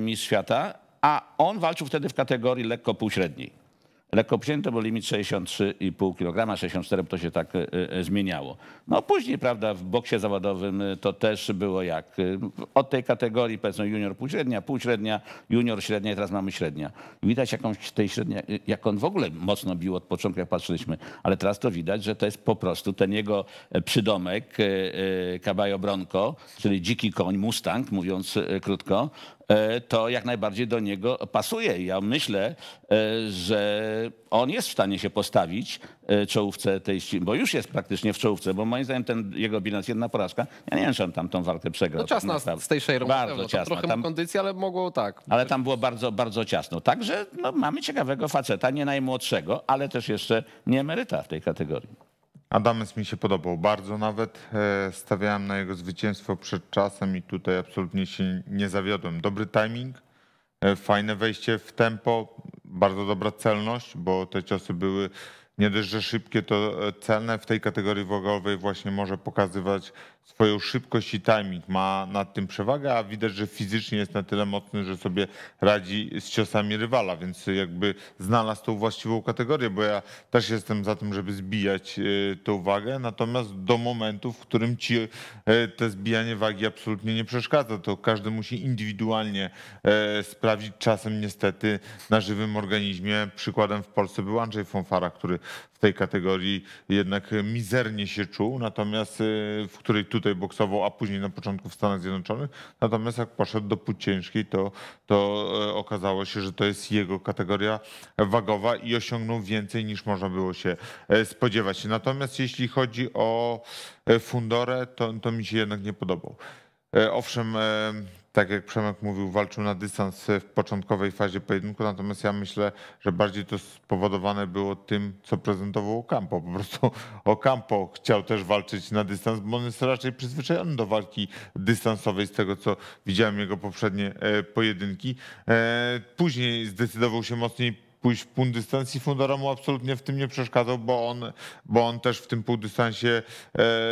mistrz świata. A on walczył wtedy w kategorii lekko półśredniej Lekko obcięte, bo limit 63,5 kg, 64 to się tak e, e, zmieniało. No później, prawda, w boksie zawodowym e, to też było jak od tej kategorii, powiedzmy junior półśrednia, półśrednia, junior średnia i teraz mamy średnia. Widać jakąś tej średniej, jak on w ogóle mocno bił od początku, jak patrzyliśmy, ale teraz to widać, że to jest po prostu ten jego przydomek, Caballo Bronco, czyli dziki koń, Mustang, mówiąc krótko, E, to jak najbardziej do niego pasuje. Ja myślę, e, że on jest w stanie się postawić e, czołówce tej bo już jest praktycznie w czołówce, bo moim zdaniem ten jego bilans, jedna porażka, ja nie wiem, czy on tam tą walkę przegrał. No czas tak z tej Shearer. Bardzo pewno, Trochę tam, kondycji, ale mogło tak. Ale tam było bardzo, bardzo ciasno. Także no, mamy ciekawego faceta, nie najmłodszego, ale też jeszcze nie emeryta w tej kategorii. Adamys mi się podobał bardzo nawet. E, stawiałem na jego zwycięstwo przed czasem i tutaj absolutnie się nie zawiodłem. Dobry timing, e, fajne wejście w tempo, bardzo dobra celność, bo te ciosy były nie dość, że szybkie, to e, celne w tej kategorii wagowej właśnie może pokazywać swoją szybkość i timing ma nad tym przewagę, a widać, że fizycznie jest na tyle mocny, że sobie radzi z ciosami rywala, więc jakby znalazł tą właściwą kategorię, bo ja też jestem za tym, żeby zbijać e, tą wagę, natomiast do momentu, w którym ci e, te zbijanie wagi absolutnie nie przeszkadza, to każdy musi indywidualnie e, sprawdzić, czasem niestety na żywym organizmie, przykładem w Polsce był Andrzej Fonfara, który tej kategorii jednak mizernie się czuł, natomiast e, w której tutaj boksował, a później na początku w Stanach Zjednoczonych. Natomiast jak poszedł do pół ciężkiej, to, to e, okazało się, że to jest jego kategoria wagowa i osiągnął więcej niż można było się e, spodziewać. Natomiast jeśli chodzi o Fundorę, to, to mi się jednak nie podobał. Owszem, tak jak Przemek mówił, walczył na dystans w początkowej fazie pojedynku, natomiast ja myślę, że bardziej to spowodowane było tym, co prezentował Ocampo. Po prostu [laughs] Ocampo chciał też walczyć na dystans, bo on jest raczej przyzwyczajony do walki dystansowej, z tego co widziałem jego poprzednie e, pojedynki. E, później zdecydował się mocniej pójść w pół dystancji. Fundora mu absolutnie w tym nie przeszkadzał, bo on, bo on też w tym półdystansie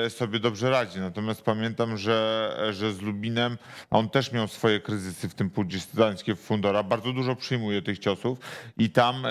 e, sobie dobrze radzi. Natomiast pamiętam, że, że z Lubinem on też miał swoje kryzysy w tym półdystansie Fundora. Bardzo dużo przyjmuje tych ciosów i tam e,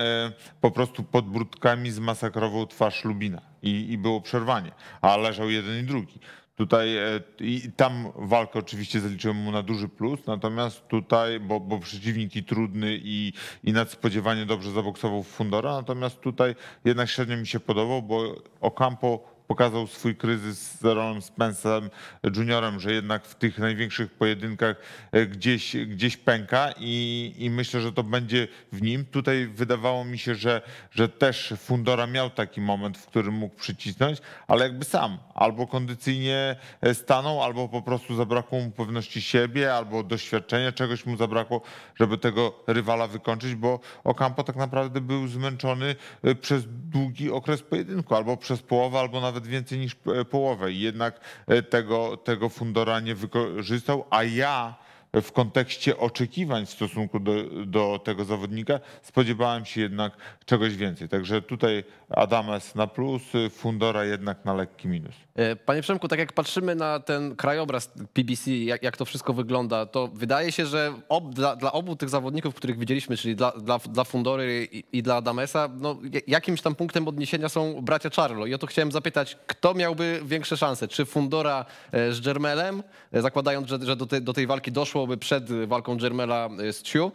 po prostu pod brudkami zmasakrował twarz Lubina i, i było przerwanie, a leżał jeden i drugi. Tutaj e, i tam walkę oczywiście zaliczyłem mu na duży plus, natomiast tutaj, bo, bo przeciwnik i trudny i, i nadspodziewanie dobrze zaboksował Fundora, natomiast tutaj jednak średnio mi się podobał, bo Ocampo pokazał swój kryzys z Ronem Spencerem Juniorem, że jednak w tych największych pojedynkach e, gdzieś, gdzieś pęka i, i myślę, że to będzie w nim. Tutaj wydawało mi się, że, że też Fundora miał taki moment, w którym mógł przycisnąć, ale jakby sam albo kondycyjnie e, stanął, albo po prostu zabrakło mu pewności siebie, albo doświadczenia, czegoś mu zabrakło, żeby tego rywala wykończyć, bo Ocampo tak naprawdę był zmęczony e, przez długi okres pojedynku, albo przez połowę, albo nawet nawet więcej niż połowę i jednak e, tego, tego fundora nie wykorzystał, a ja w kontekście oczekiwań w stosunku do, do tego zawodnika spodziewałem się jednak czegoś więcej. Także tutaj Adames na plus, Fundora jednak na lekki minus. E, panie Przemku, tak jak patrzymy na ten krajobraz PBC, jak, jak to wszystko wygląda, to wydaje się, że ob, dla, dla, obu tych zawodników, których widzieliśmy, czyli dla, dla, dla Fundory i, i, dla Adamesa, no, jakimś tam punktem odniesienia są bracia Charlo. I o to chciałem zapytać, kto miałby większe szanse? Czy Fundora e, z Germelem, e, zakładając, że, że do, te, do tej walki doszłoby przed walką Germela z Ciu,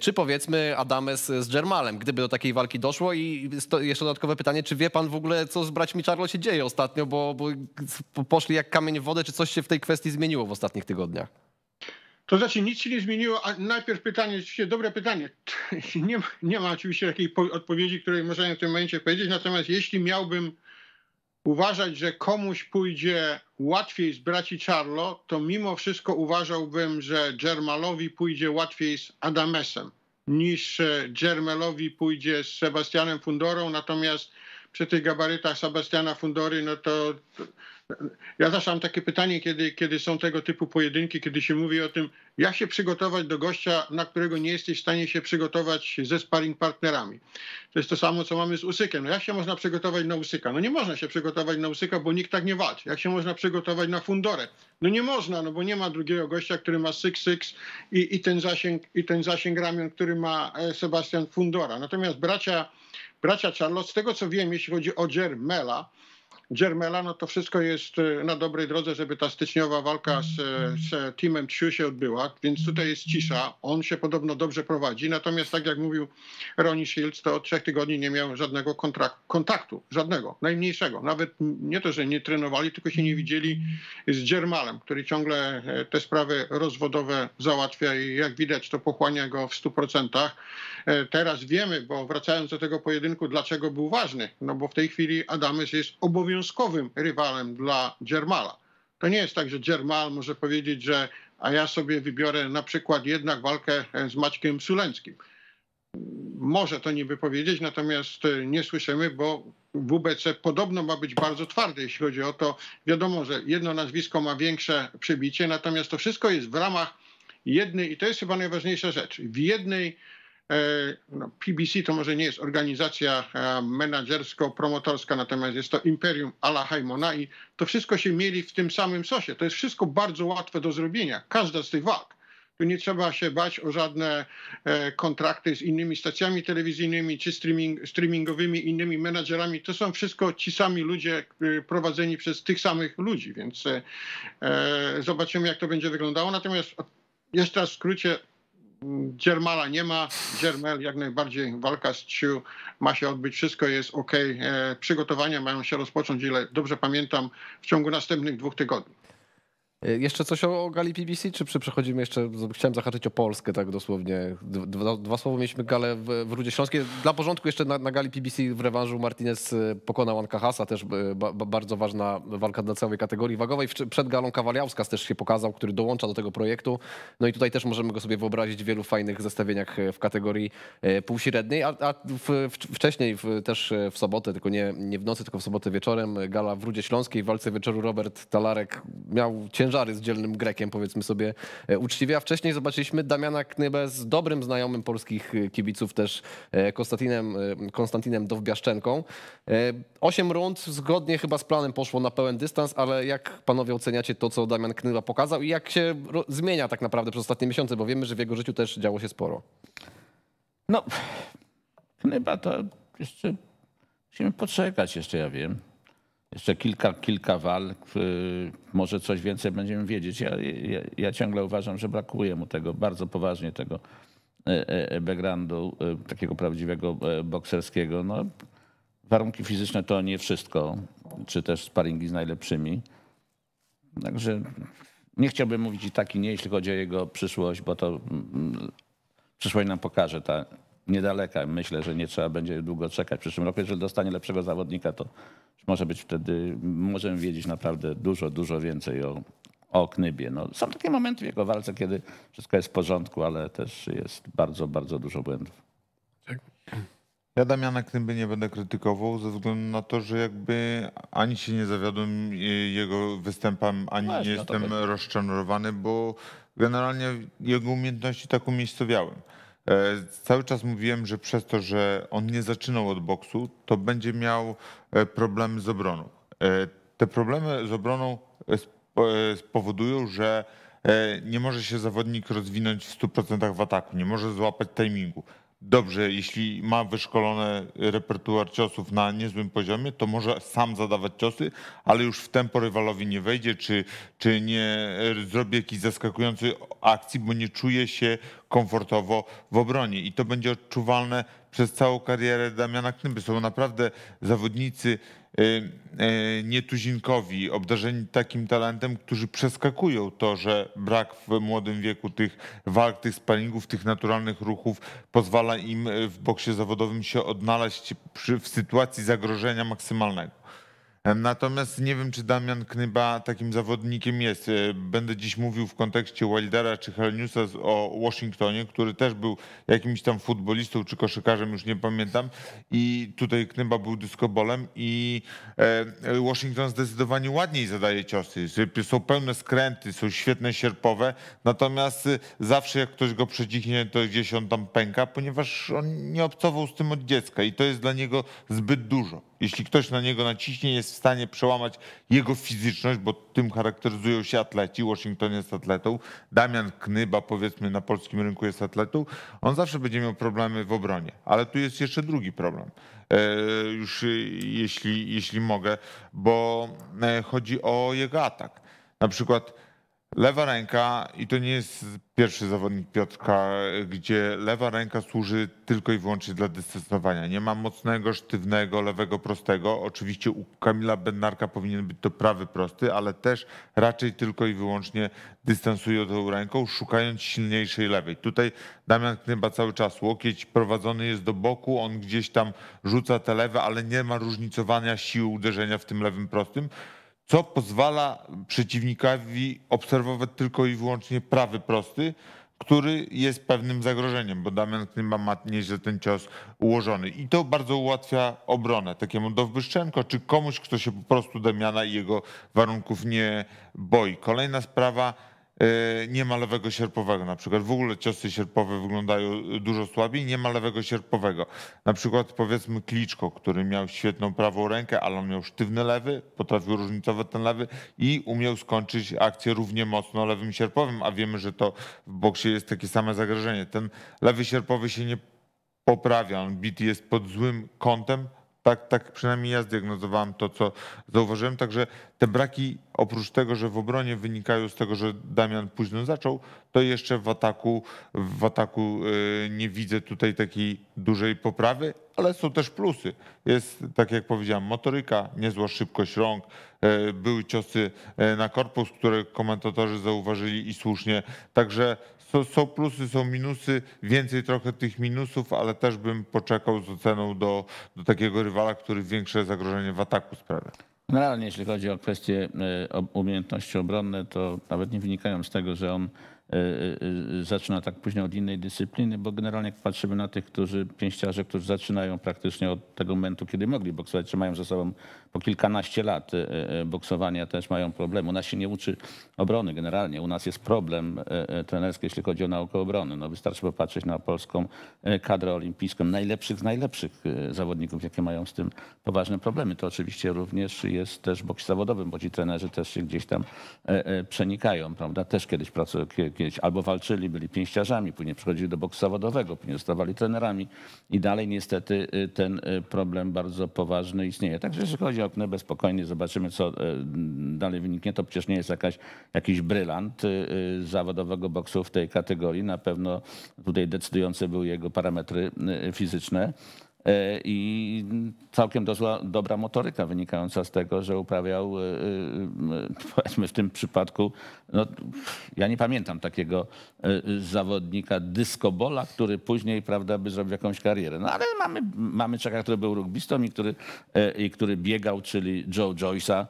czy powiedzmy Adames z Germalem, gdyby do takiej walki doszło i jeszcze dodatkowe pytanie, czy wie pan w ogóle, co z braćmi Charlo się dzieje ostatnio, bo, bo poszli jak kamień w wodę, czy coś się w tej kwestii zmieniło w ostatnich tygodniach? To znaczy nic się nie zmieniło, a najpierw pytanie, oczywiście dobre pytanie. [laughs] Nie ma, nie ma oczywiście takiej odpowiedzi, której można w tym momencie powiedzieć, natomiast jeśli miałbym uważać, że komuś pójdzie łatwiej z braci Charlo, to mimo wszystko uważałbym, że Germalowi pójdzie łatwiej z Adamesem niż Dżermelowi pójdzie z Sebastianem Fundorą, natomiast przy tych gabarytach Sebastiana Fundory, no to, to ja zawsze mam takie pytanie, kiedy, kiedy są tego typu pojedynki, kiedy się mówi o tym, jak się przygotować do gościa, na którego nie jesteś w stanie się przygotować ze sparring partnerami. To jest to samo, co mamy z Usykiem. No jak się można przygotować na Usyka? No nie można się przygotować na Usyka, bo nikt tak nie walczy. Jak się można przygotować na Fundorę? No nie można, no bo nie ma drugiego gościa, który ma 6-6 i, i, ten zasięg, i ten zasięg ramion, który ma e, Sebastian Fundora. Natomiast bracia bracia Charles, z tego co wiem, jeśli chodzi o Jermela, Dżermela, no to wszystko jest y, na dobrej drodze, żeby ta styczniowa walka z, y, z teamem Ciu się odbyła, więc tutaj jest cisza. On się podobno dobrze prowadzi, natomiast tak jak mówił Ronnie Shields, to od trzech tygodni nie miał żadnego kontraktu, kontaktu, żadnego, najmniejszego. Nawet nie to, że nie trenowali, tylko się nie widzieli z Dżermalem, który ciągle e, te sprawy rozwodowe załatwia i jak widać to pochłania go w 100%. E, teraz wiemy, bo wracając do tego pojedynku, dlaczego był ważny, no bo w tej chwili Adamys jest obowiązany związkowym rywalem dla Dżermala. To nie jest tak, że Dziermal może powiedzieć, że a ja sobie wybiorę na przykład jednak walkę e, z Maćkiem Suleńskim. Może to niby powiedzieć, natomiast e, nie słyszymy, bo WBC podobno ma być bardzo twarde, jeśli chodzi o to. Wiadomo, że jedno nazwisko ma większe przebicie, natomiast to wszystko jest w ramach jednej, i to jest chyba najważniejsza rzecz, w jednej E, no, PBC to może nie jest organizacja e, menadżersko-promotorska, natomiast jest to imperium ala Haymona i to wszystko się mieli w tym samym sosie. To jest wszystko bardzo łatwe do zrobienia, każda z tych walk. Tu nie trzeba się bać o żadne e, kontrakty z innymi stacjami telewizyjnymi czy streaming, streamingowymi, innymi menadżerami. To są wszystko ci sami ludzie prowadzeni przez tych samych ludzi, więc e, zobaczymy, jak to będzie wyglądało. Natomiast jeszcze raz w skrócie, Dziermala nie ma. Dziermel jak najbardziej walka z Ciu ma się odbyć. Wszystko jest ok. E, przygotowania mają się rozpocząć, ile dobrze pamiętam, w ciągu następnych dwóch tygodni. E, jeszcze coś o, o gali PBC, czy przechodzimy jeszcze, chciałem zahaczyć o Polskę tak dosłownie. Dwa, dwa słowa mieliśmy galę w, w Rudzie Śląskiej. Dla porządku jeszcze na, na gali PBC w rewanżu Martinez e, pokonał Ankahasa, też e, ba, ba, bardzo ważna walka dla całej kategorii wagowej. Przed galą Kawaliauskas też się pokazał, który dołącza do tego projektu. No i tutaj też możemy go sobie wyobrazić w wielu fajnych zestawieniach w kategorii półśredniej, a, a w, w, wcześniej w, też w sobotę, tylko nie, nie w nocy, tylko w sobotę wieczorem gala w Rudzie Śląskiej w walce wieczoru Robert Talarek miał ciężką ciężary z dzielnym Grekiem, powiedzmy sobie e, uczciwie. A wcześniej zobaczyliśmy Damiana Knybę z dobrym znajomym polskich e, kibiców, też e, Konstantinem, Konstantinem Dowbiaszczenką. Osiem rund zgodnie chyba z planem poszło na pełen dystans, ale jak panowie oceniacie to, co Damian Knyba pokazał i jak się zmienia tak naprawdę przez ostatnie miesiące, bo wiemy, że w jego życiu też działo się sporo. No, Knyba to jeszcze musimy poczekać jeszcze, ja wiem jeszcze kilka, kilka walk, y, może coś więcej będziemy wiedzieć. Ja, ja, ja ciągle uważam, że brakuje mu tego, bardzo poważnie tego e, e, e, backgroundu, takiego prawdziwego bokserskiego. No, warunki fizyczne to nie wszystko, czy też sparingi z najlepszymi. Także nie chciałbym mówić i tak i nie, jeśli chodzi o jego przyszłość, bo to mm, mm, przyszłość nam pokaże ta niedaleka. Myślę, że nie trzeba będzie długo czekać. W przyszłym roku, jeżeli dostanie lepszego zawodnika, to może być wtedy, możemy wiedzieć naprawdę dużo, dużo więcej o, o Knybie. No, są takie momenty w jego walce, kiedy wszystko jest w porządku, ale też jest bardzo, bardzo dużo błędów. Tak. Ja Damiana Knyby nie będę krytykował ze względu na to, że jakby ani się nie zawiodłem jego występem, ani nie jestem rozczarowany, bo generalnie jego umiejętności tak umiejscowiałem. E, cały czas mówiłem, że przez to, że on nie zaczynał od boksu, to będzie miał e, problemy z obroną. E, te problemy z obroną spowodują, że nie może się zawodnik rozwinąć w 100% w ataku, nie może złapać timingu dobrze, jeśli ma wyszkolony repertuar ciosów na niezłym poziomie, to może sam zadawać ciosy, ale już w tempo rywalowi nie wejdzie, czy, czy nie zrobi jakiejś zaskakującej akcji, bo nie czuje się komfortowo w obronie. I to będzie odczuwalne przez całą karierę Damiana Knyby. Są naprawdę zawodnicy Y, y, nietuzinkowi, obdarzeni takim talentem, którzy przeskakują to, że brak w młodym wieku tych walk, tych sparingów, tych naturalnych ruchów pozwala im y, w boksie zawodowym się odnaleźć w sytuacji zagrożenia maksymalnego. Natomiast nie wiem, czy Damian Knyba takim zawodnikiem jest. E, będę dziś mówił w kontekście Walidara czy Helniusa o Washingtonie, który też był jakimś tam futbolistą czy koszykarzem, już nie pamiętam. I tutaj Knyba był dyskobolem i e, Washington zdecydowanie ładniej zadaje ciosy. Są pełne skręty, są świetne sierpowe, natomiast y, zawsze jak ktoś go przedziśnie, to gdzieś on tam pęka, ponieważ on nie obcował z tym od dziecka i to jest dla niego zbyt dużo jeśli ktoś na niego naciśnie, jest w stanie przełamać jego fizyczność, bo tym charakteryzują się atleci. Washington jest atletą, Damian Knyba powiedzmy na polskim rynku jest atletą. On zawsze będzie miał problemy w obronie, ale tu jest jeszcze drugi problem. E, już e, jeśli, jeśli mogę, bo e, chodzi o jego atak. Na przykład Lewa ręka, i to nie jest pierwszy zawodnik Piotrka, gdzie lewa ręka służy tylko i wyłącznie dla dystansowania. Nie ma mocnego, sztywnego, lewego prostego. Oczywiście u Kamila Bednarka powinien być to prawy prosty, ale też raczej tylko i wyłącznie dystansuje tą ręką, szukając silniejszej lewej. Tutaj Damian Knyba cały czas łokieć prowadzony jest do boku, on gdzieś tam rzuca te lewe, ale nie ma różnicowania sił uderzenia w tym lewym prostym co pozwala przeciwnikowi obserwować tylko i wyłącznie prawy prosty, który jest pewnym zagrożeniem, bo Damian Knyma ma nieźle ten cios ułożony. I to bardzo ułatwia obronę takiemu Dowbyszczenko, czy komuś, kto się po prostu Damiana i jego warunków nie boi. Kolejna sprawa, E, nie ma lewego sierpowego na przykład. W ogóle ciosy sierpowe wyglądają dużo słabiej, nie ma lewego sierpowego. Na przykład powiedzmy Kliczko, który miał świetną prawą rękę, ale on miał sztywny lewy, potrafił różnicować ten lewy i umiał skończyć akcję równie mocno lewym sierpowym, a wiemy, że to w boksie jest takie same zagrożenie. Ten lewy sierpowy się nie poprawia, on bity jest pod złym kątem, tak, tak przynajmniej ja zdiagnozowałem to, co zauważyłem. Także te braki, oprócz tego, że w obronie wynikają z tego, że Damian późno zaczął, to jeszcze w ataku, w ataku y, nie widzę tutaj takiej dużej poprawy, ale są też plusy. Jest, tak jak powiedziałem, motoryka, niezła szybkość rąk, y, były ciosy y, na korpus, które komentatorzy zauważyli i słusznie. Także są, są plusy, są minusy, więcej trochę tych minusów, ale też bym poczekał z oceną do, do takiego rywala, który większe zagrożenie w ataku sprawia. Generalnie, jeśli chodzi o kwestie e, umiejętności obronne, to nawet nie wynikają z tego, że on e, e, zaczyna tak późno od innej dyscypliny, bo generalnie jak patrzymy na tych, którzy pięściarze, którzy zaczynają praktycznie od tego momentu, kiedy mogli boksować, czy mają za sobą po kilkanaście lat y, y, y, boksowania też mają problem. U nas się nie uczy obrony generalnie. U nas jest problem trenerski, jeśli chodzi o naukę obrony. No wystarczy popatrzeć na polską kadrę olimpijską. Najlepszych z najlepszych zawodników, jakie mają z tym poważne problemy. To oczywiście również jest też boks bo ci trenerzy też się gdzieś tam przenikają, prawda? Też kiedyś pracują, kiedyś albo walczyli, byli pięściarzami, później przychodzili do boksu zawodowego, później zostawali trenerami i dalej niestety ten problem bardzo poważny istnieje. Także jeśli chodzi razie Oknebę spokojnie zobaczymy, co e, dalej wyniknie. To przecież nie jest jakaś, jakiś brylant e, e, zawodowego boksu w tej kategorii. Na pewno tutaj decydujące były jego parametry fizyczne. E, i całkiem dozła, dobra motoryka wynikająca z tego, że uprawiał, e, e, powiedzmy w tym przypadku, no, ja nie pamiętam takiego zawodnika dyskobola, który później prawda, by zrobił jakąś karierę. No ale mamy, mamy Czeka, który był rugbystą i który, i który biegał, czyli Joe Joyce'a,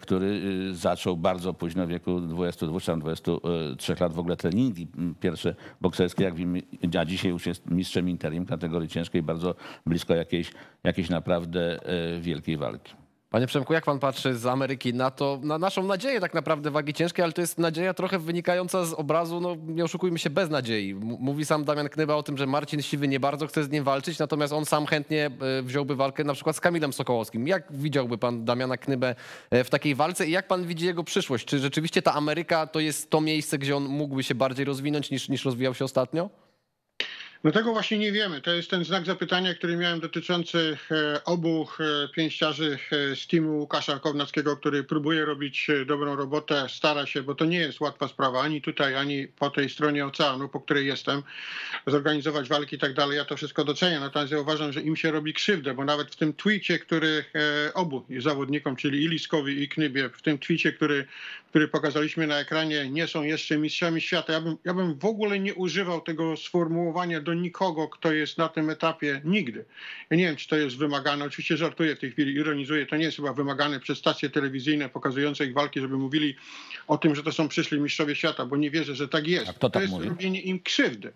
który zaczął bardzo późno, w wieku 22-23 lat w ogóle treningi pierwsze bokserskie, jak wiemy, a dzisiaj już jest mistrzem interim kategorii ciężkiej, bardzo blisko jakiejś, jakiejś naprawdę e, wielkiej walki. Panie Przemku, jak pan patrzy z Ameryki na to, na naszą nadzieję tak naprawdę wagi ciężkiej, ale to jest nadzieja trochę wynikająca z obrazu, no nie oszukujmy się, bez nadziei. Mówi sam Damian Knyba o tym, że Marcin Siwy nie bardzo chce z nim walczyć, natomiast on sam chętnie e, wziąłby walkę na przykład z Kamilem Sokołowskim. Jak widziałby pan Damiana Knybę e, w takiej walce i jak pan widzi jego przyszłość? Czy rzeczywiście ta Ameryka to jest to miejsce, gdzie on mógłby się bardziej rozwinąć niż, niż rozwijał się ostatnio? No tego właśnie nie wiemy. To jest ten znak zapytania, który miałem dotyczący e, obu e, pięściarzy e, z teamu Łukasza Kownackiego, który próbuje robić dobrą robotę, stara się, bo to nie jest łatwa sprawa ani tutaj, ani po tej stronie oceanu, po której jestem, zorganizować walki i tak dalej. Ja to wszystko doceniam, natomiast ja uważam, że im się robi krzywdę, bo nawet w tym twicie, który obu zawodnikom, czyli i Liskowi i Knybie, w tym twicie, który który pokazaliśmy na ekranie, nie są jeszcze mistrzami świata. Ja bym, ja bym w ogóle nie używał tego sformułowania do nikogo, kto jest na tym etapie nigdy. Ja nie wiem, czy to jest wymagane. Oczywiście żartuję w tej chwili, ironizuję. To nie jest chyba wymagane przez stacje telewizyjne pokazujące ich walki, żeby mówili o tym, że to są przyszli mistrzowie świata, bo nie wierzę, że tak jest. tak to jest mówi? robienie im krzywdy.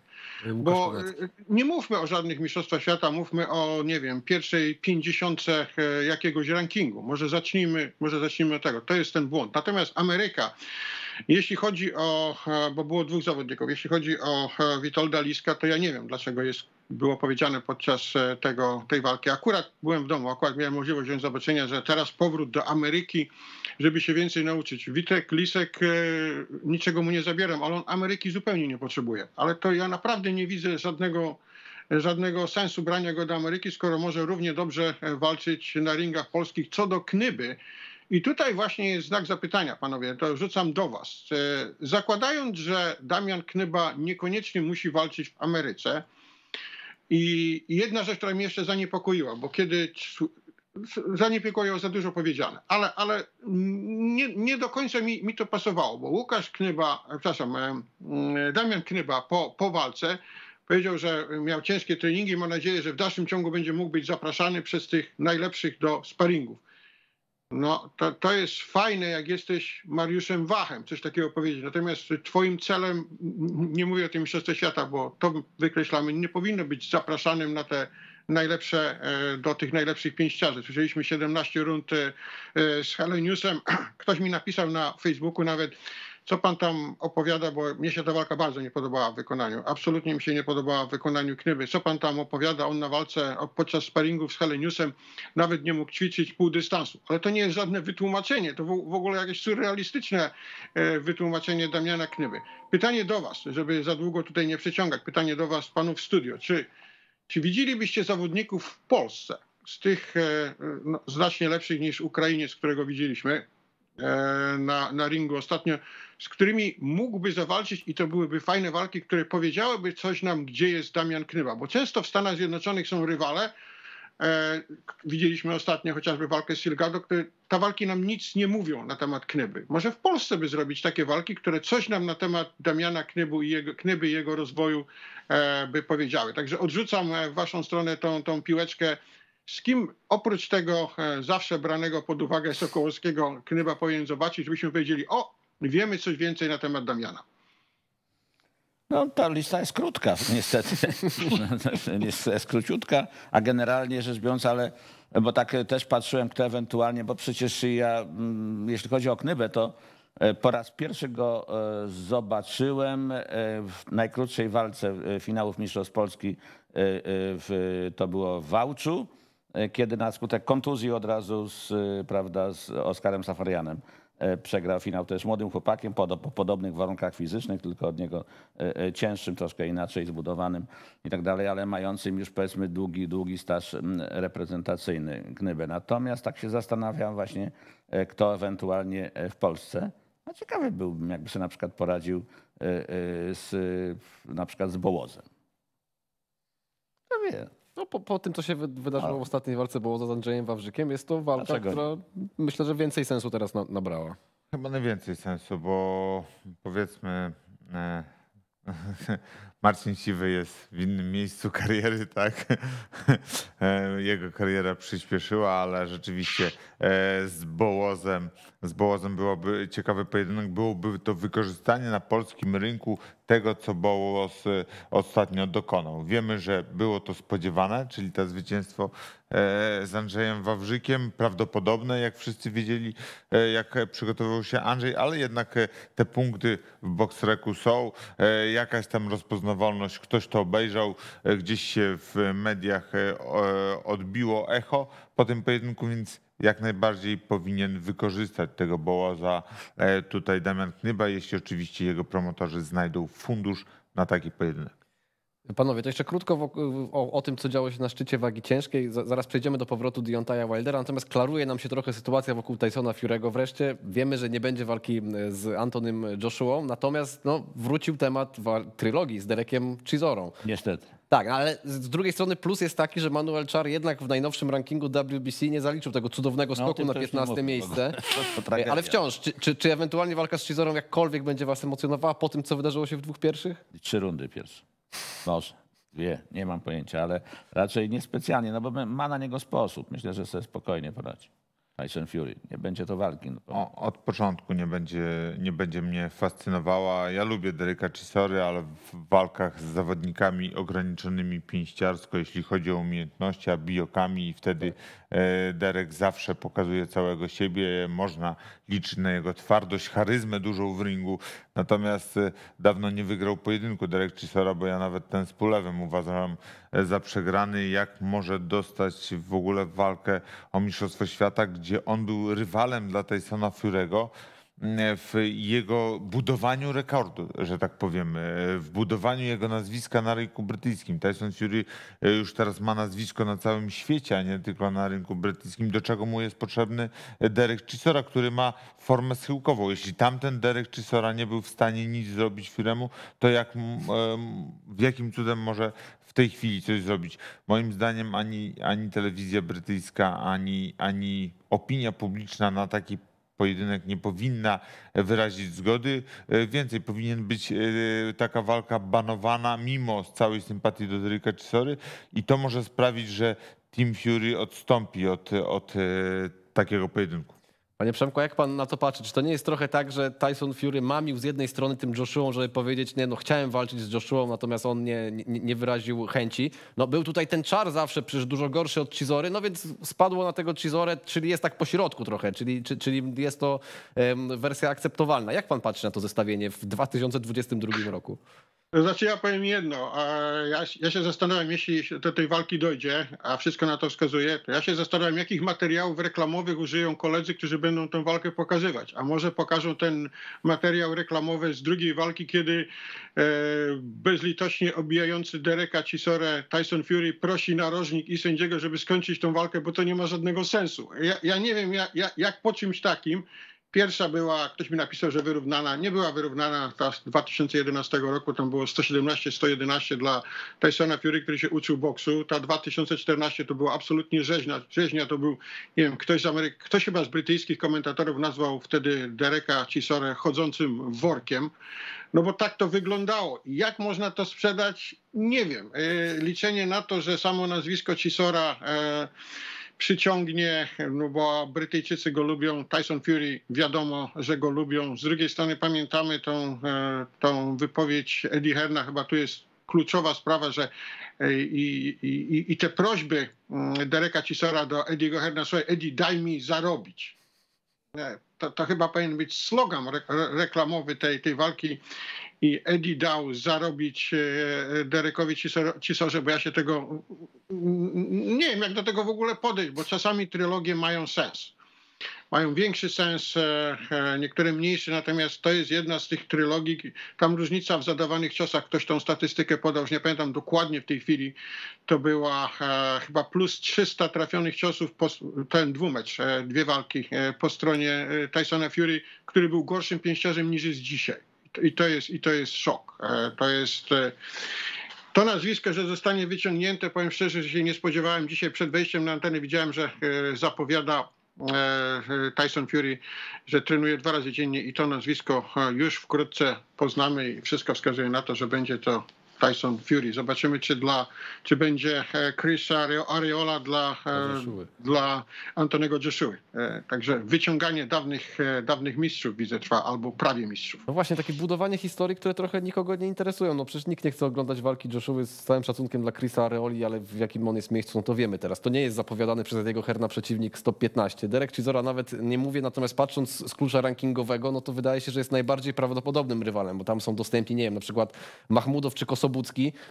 Bo y, y, nie mówmy o żadnych mistrzostwach świata, mówmy o, nie wiem, pierwszej pięćdziesiątce e, jakiegoś rankingu. Może zacznijmy, może zacznijmy od tego. To jest ten błąd. Natomiast Ameryka jeśli chodzi o, e, bo było dwóch zawodników, jeśli chodzi o e, Witolda Liska, to ja nie wiem, dlaczego jest, było powiedziane podczas e, tego, tej walki. Akurat byłem w domu, akurat miałem możliwość zobaczenia, że teraz powrót do Ameryki, żeby się więcej nauczyć. Witek Lisek, niczego mu nie zabieram, ale on Ameryki zupełnie nie potrzebuje. Ale to ja naprawdę nie widzę żadnego żadnego sensu brania go do Ameryki, skoro może równie dobrze walczyć na ringach polskich co do Knyby, i tutaj właśnie jest znak zapytania, panowie, to rzucam do was. E, zakładając, że Damian Knyba niekoniecznie musi walczyć w Ameryce, i jedna rzecz, która mnie jeszcze zaniepokoiła, bo kiedy zaniepokoiło za dużo powiedziane, ale, ale nie, nie do końca mi, mi to pasowało, bo Łukasz Knyba, przepraszam, e, e, Damian Knyba po, po walce powiedział, że miał ciężkie treningi i ma nadzieję, że w dalszym ciągu będzie mógł być zapraszany przez tych najlepszych do sparingów. No, to, to jest fajne, jak jesteś Mariuszem Wachem, coś takiego powiedzieć. Natomiast twoim celem, nie mówię o tym Mistrzostwie Świata, bo to wykreślamy, nie powinno być zapraszanym na te najlepsze, e, do tych najlepszych pięściarzy. Słyszeliśmy 17 rund e, z Heleniusem. Ktoś mi napisał na Facebooku nawet, co pan tam opowiada, bo mnie się ta walka bardzo nie podobała w wykonaniu. Absolutnie mi się nie podobała w wykonaniu Knyby. Co pan tam opowiada, on na walce podczas sparingów z Heleniusem nawet nie mógł ćwiczyć pół dystansu. Ale to nie jest żadne wytłumaczenie, to w ogóle jakieś surrealistyczne e, wytłumaczenie Damiana Knyby. Pytanie do was, żeby za długo tutaj nie przeciągać, pytanie do was panów w studio. Czy, czy widzielibyście zawodników w Polsce, z tych e, e, no, znacznie lepszych niż Ukrainiec, którego widzieliśmy, E, na, na ringu ostatnio, z którymi mógłby zawalczyć i to byłyby fajne walki, które powiedziałyby coś nam, gdzie jest Damian Knywa, bo często w Stanach Zjednoczonych są rywale, E, widzieliśmy ostatnio chociażby walkę z Silgado, które te walki nam nic nie mówią na temat Knyby. Może w Polsce by zrobić takie walki, które coś nam na temat Damiana Knybu i jego, Knyby i jego rozwoju e, by powiedziały. Także odrzucam e, w waszą stronę tą, tą piłeczkę z kim oprócz tego e, zawsze branego pod uwagę Sokołowskiego Knyba powinien zobaczyć, żebyśmy wiedzieli, o, wiemy coś więcej na temat Damiana. No, ta lista jest krótka, niestety. jest, [laughs] jest króciutka, a generalnie rzecz biorąc, ale bo tak też patrzyłem, kto ewentualnie, bo przecież ja, mm, jeśli chodzi o Knybę, to e, po raz pierwszy go e, zobaczyłem w najkrótszej walce finałów Mistrzostw Polski. To było w Wałczu E, kiedy na skutek kontuzji od razu z, e, prawda, z Oskarem Safarianem e, przegrał finał też młodym chłopakiem po, po, podobnych warunkach fizycznych, tylko od niego cięższym, troszkę inaczej zbudowanym i tak dalej, ale mającym już powiedzmy długi, długi staż reprezentacyjny Knybę. Natomiast tak się zastanawiam właśnie, kto ewentualnie w Polsce. A ciekawy byłbym, jakby się na przykład poradził z, na przykład z Bołozem. Kto no wie. No po, po tym, co się wydarzyło w ostatniej walce było z Andrzejem Wawrzykiem, jest to walka, Dlaczego? która myślę, że więcej sensu teraz na, nabrała. Chyba najwięcej sensu, bo powiedzmy... E [laughs] Marcin Siwy jest w innym miejscu [laughs] kariery, tak? E, jego kariera przyspieszyła, ale rzeczywiście e, z Bołozem, z Bołozem byłoby ciekawy pojedynek. Byłoby to wykorzystanie na polskim rynku tego, co Bołos e, ostatnio dokonał. Wiemy, że było to spodziewane, czyli to zwycięstwo z Andrzejem Wawrzykiem, prawdopodobne, jak wszyscy wiedzieli, jak przygotowywał się Andrzej, ale jednak te punkty w boksreku są, jakaś tam rozpoznawalność na wolność, ktoś to obejrzał, e, gdzieś się w mediach e, odbiło echo po tym pojedynku, więc jak najbardziej powinien wykorzystać tego bołaza e, tutaj Damian Knyba, jeśli oczywiście jego promotorzy znajdą fundusz na taki pojedynek. Panowie, to jeszcze krótko o, o, o, tym, co działo się na szczycie wagi ciężkiej. zaraz przejdziemy do powrotu Diontaja Wildera, natomiast klaruje nam się trochę sytuacja wokół Tysona Fiurego. wreszcie. Wiemy, że nie będzie walki z Antonym Joshua, natomiast no, wrócił temat trylogii z Derekiem Chizorą. Niestety. Tak, ale z drugiej strony plus jest taki, że Manuel Czar jednak w najnowszym rankingu WBC nie zaliczył tego cudownego no, skoku no, na 15 miejsce. ale wciąż, czy, czy, czy, ewentualnie walka z Chizorą jakkolwiek będzie was emocjonowała po tym, co wydarzyło się w dwóch pierwszych? Trzy rundy pierwsze. Może. Wie, nie mam pojęcia, ale raczej niespecjalnie, no bo ma na niego sposób. Myślę, że sobie spokojnie poradzi. Tyson Fury. Nie będzie to walki. No bo... o, od początku nie będzie, nie będzie mnie fascynowała. Ja lubię Dereka Chisory, ale w walkach z zawodnikami ograniczonymi pięściarsko, jeśli chodzi o umiejętności, a bijokami i wtedy tak. Derek zawsze pokazuje całego siebie. Można liczy na jego twardość, charyzmę dużą w ringu. Natomiast e, dawno nie wygrał pojedynku Derek Chisora, bo ja nawet ten z Pulewem uważam e, za przegrany. Jak może dostać w ogóle walkę o Mistrzostwo Świata, gdzie on był rywalem dla Tysona Fury'ego? w jego budowaniu rekordu, że tak powiem, e, w budowaniu jego nazwiska na rynku brytyjskim. Tyson Fury e, już teraz ma nazwisko na całym świecie, a nie tylko na rynku brytyjskim, do czego mu jest potrzebny e, Derek Chisora, który ma formę schyłkową. Jeśli tamten Derek Chisora nie był w stanie nic zrobić Furemu, to jak, jakim cudem może w tej chwili coś zrobić? Moim zdaniem ani, ani telewizja brytyjska, ani, ani opinia publiczna na takiej pojedynek nie powinna wyrazić zgody. E, więcej, powinien być e, taka walka banowana mimo całej sympatii do Derricka Chisory i to może sprawić, że Team Fury odstąpi od, od e, takiego pojedynku. Panie Przemku, jak pan na to patrzy? Czy to nie jest trochę tak, że Tyson Fury mamił z jednej strony tym Joshua, żeby powiedzieć, nie no, chciałem walczyć z Joshua, natomiast on nie, nie, nie wyraził chęci. No był tutaj ten czar zawsze, przecież dużo gorszy od Chizory, no więc spadło na tego Chizorę, czyli jest tak po środku trochę, czyli, czy, czyli jest to um, wersja akceptowalna. Jak pan patrzy na to zestawienie w 2022 roku? Znaczy ja powiem jedno, ja, ja, się zastanawiam, jeśli do tej walki dojdzie, a wszystko na to wskazuje, to ja się zastanawiam, jakich materiałów reklamowych użyją koledzy, którzy będą tę walkę pokazywać. A może pokażą ten materiał reklamowy z drugiej walki, kiedy e, bezlitośnie obijający Dereka Cisore Tyson Fury prosi narożnik i sędziego, żeby skończyć tą walkę, bo to nie ma żadnego sensu. Ja, ja nie wiem, ja, jak po czymś takim Pierwsza była, ktoś mi napisał, że wyrównana. Nie była wyrównana ta z 2011 roku, tam było 117-111 dla Tysona Fury, który się uczył boksu. Ta 2014 to była absolutnie rzeźnia. Rzeźnia to był, nie wiem, ktoś z Ameryki, ktoś chyba z brytyjskich komentatorów nazwał wtedy Dereka Cisore chodzącym workiem. No bo tak to wyglądało. Jak można to sprzedać? Nie wiem. E, liczenie na to, że samo nazwisko Cisora e, przyciągnie, no bo Brytyjczycy go lubią, Tyson Fury wiadomo, że go lubią. Z drugiej strony pamiętamy tą, e, tą wypowiedź Eddie Herna, chyba tu jest kluczowa sprawa, że e, i, i, i te prośby mm, Dereka Cisora do Ediego Herna, słuchaj, Eddie, daj mi zarobić. E, to, to, chyba powinien być slogan reklamowy tej, tej walki i Eddie dał zarobić e, Derekowi Cisorze, bo ja się tego nie wiem, jak do tego w ogóle podejść, bo czasami trylogie mają sens. Mają większy sens, e, e, niektóre mniejszy, natomiast to jest jedna z tych trylogii. Tam różnica w zadawanych ciosach, ktoś tą statystykę podał, już nie pamiętam dokładnie w tej chwili, to była chyba plus 300 trafionych ciosów, po, ten dwumecz, dwie walki po stronie Tysona Fury, który był gorszym pięściarzem niż jest dzisiaj i to jest, i to jest szok. E, to jest. E, to nazwisko, że zostanie wyciągnięte, powiem szczerze, że się nie spodziewałem. Dzisiaj przed wejściem na antenę widziałem, że e, zapowiada Tyson Fury, że trenuje dwa razy dziennie i to nazwisko już wkrótce poznamy i wszystko wskazuje na to, że będzie to Tyson Fury. Zobaczymy, czy, dla, czy będzie e, Chris Areola dla, e, dla Antonego Joshua. E, także wyciąganie dawnych, dawnych mistrzów widzę trwa, albo prawie mistrzów. No właśnie, takie budowanie historii, które trochę nikogo nie interesują. No przecież nikt nie chce oglądać walki Joshua z całym szacunkiem dla Chrisa Areoli, ale w jakim on jest miejscu, no to wiemy teraz. To nie jest zapowiadany przez jego Herna przeciwnik 115. Derek Chisora nawet nie mówię, natomiast patrząc z klucza rankingowego, no to wydaje się, że jest najbardziej prawdopodobnym rywalem, bo tam są dostępni, nie wiem, na przykład Mahmudow czy Kosowo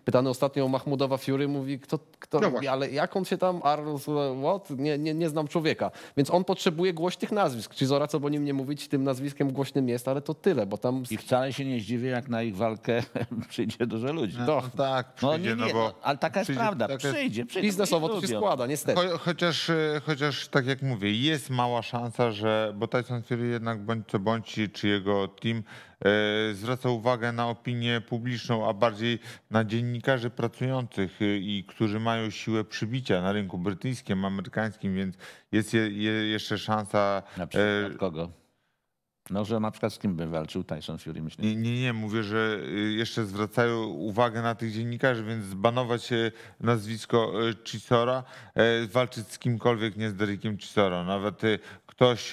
pytany ostatnio o Mahmudowa Fury, mówi, kto, kto no ale jak on się tam, Arnold, what? Nie, nie, nie znam człowieka. Więc on potrzebuje głośnych nazwisk. Czy Zora, co by nim nie mówić, tym nazwiskiem głośnym jest, ale to tyle, bo tam... I wcale się nie zdziwię, jak na ich walkę [laughs] przyjdzie dużo ludzi. No, no, no tak, no, przyjdzie, no, nie, nie, no, ale taka jest przyjdzie, prawda, tak jest... przyjdzie, przyjdzie. Biznesowo to się lubią. składa, niestety. Cho, chociaż, y, chociaż tak jak mówię, jest mała szansa, że, bo Tyson Fury jednak bądź co bądź, czy jego team E, zwraca uwagę na opinię publiczną, a bardziej na dziennikarzy pracujących y, i którzy mają siłę przybicia na rynku brytyjskim, amerykańskim, więc jest jeszcze szansa. Na przykład e, kogo? No, że na przykład z kim by walczył Tyson Fury, myślę. Nie, nie, nie, mówię, że y, jeszcze zwracają uwagę na tych dziennikarzy, więc zbanować y, nazwisko y, Chisora, walczyć z kimkolwiek, nie z Derekiem Chisora. Nawet ktoś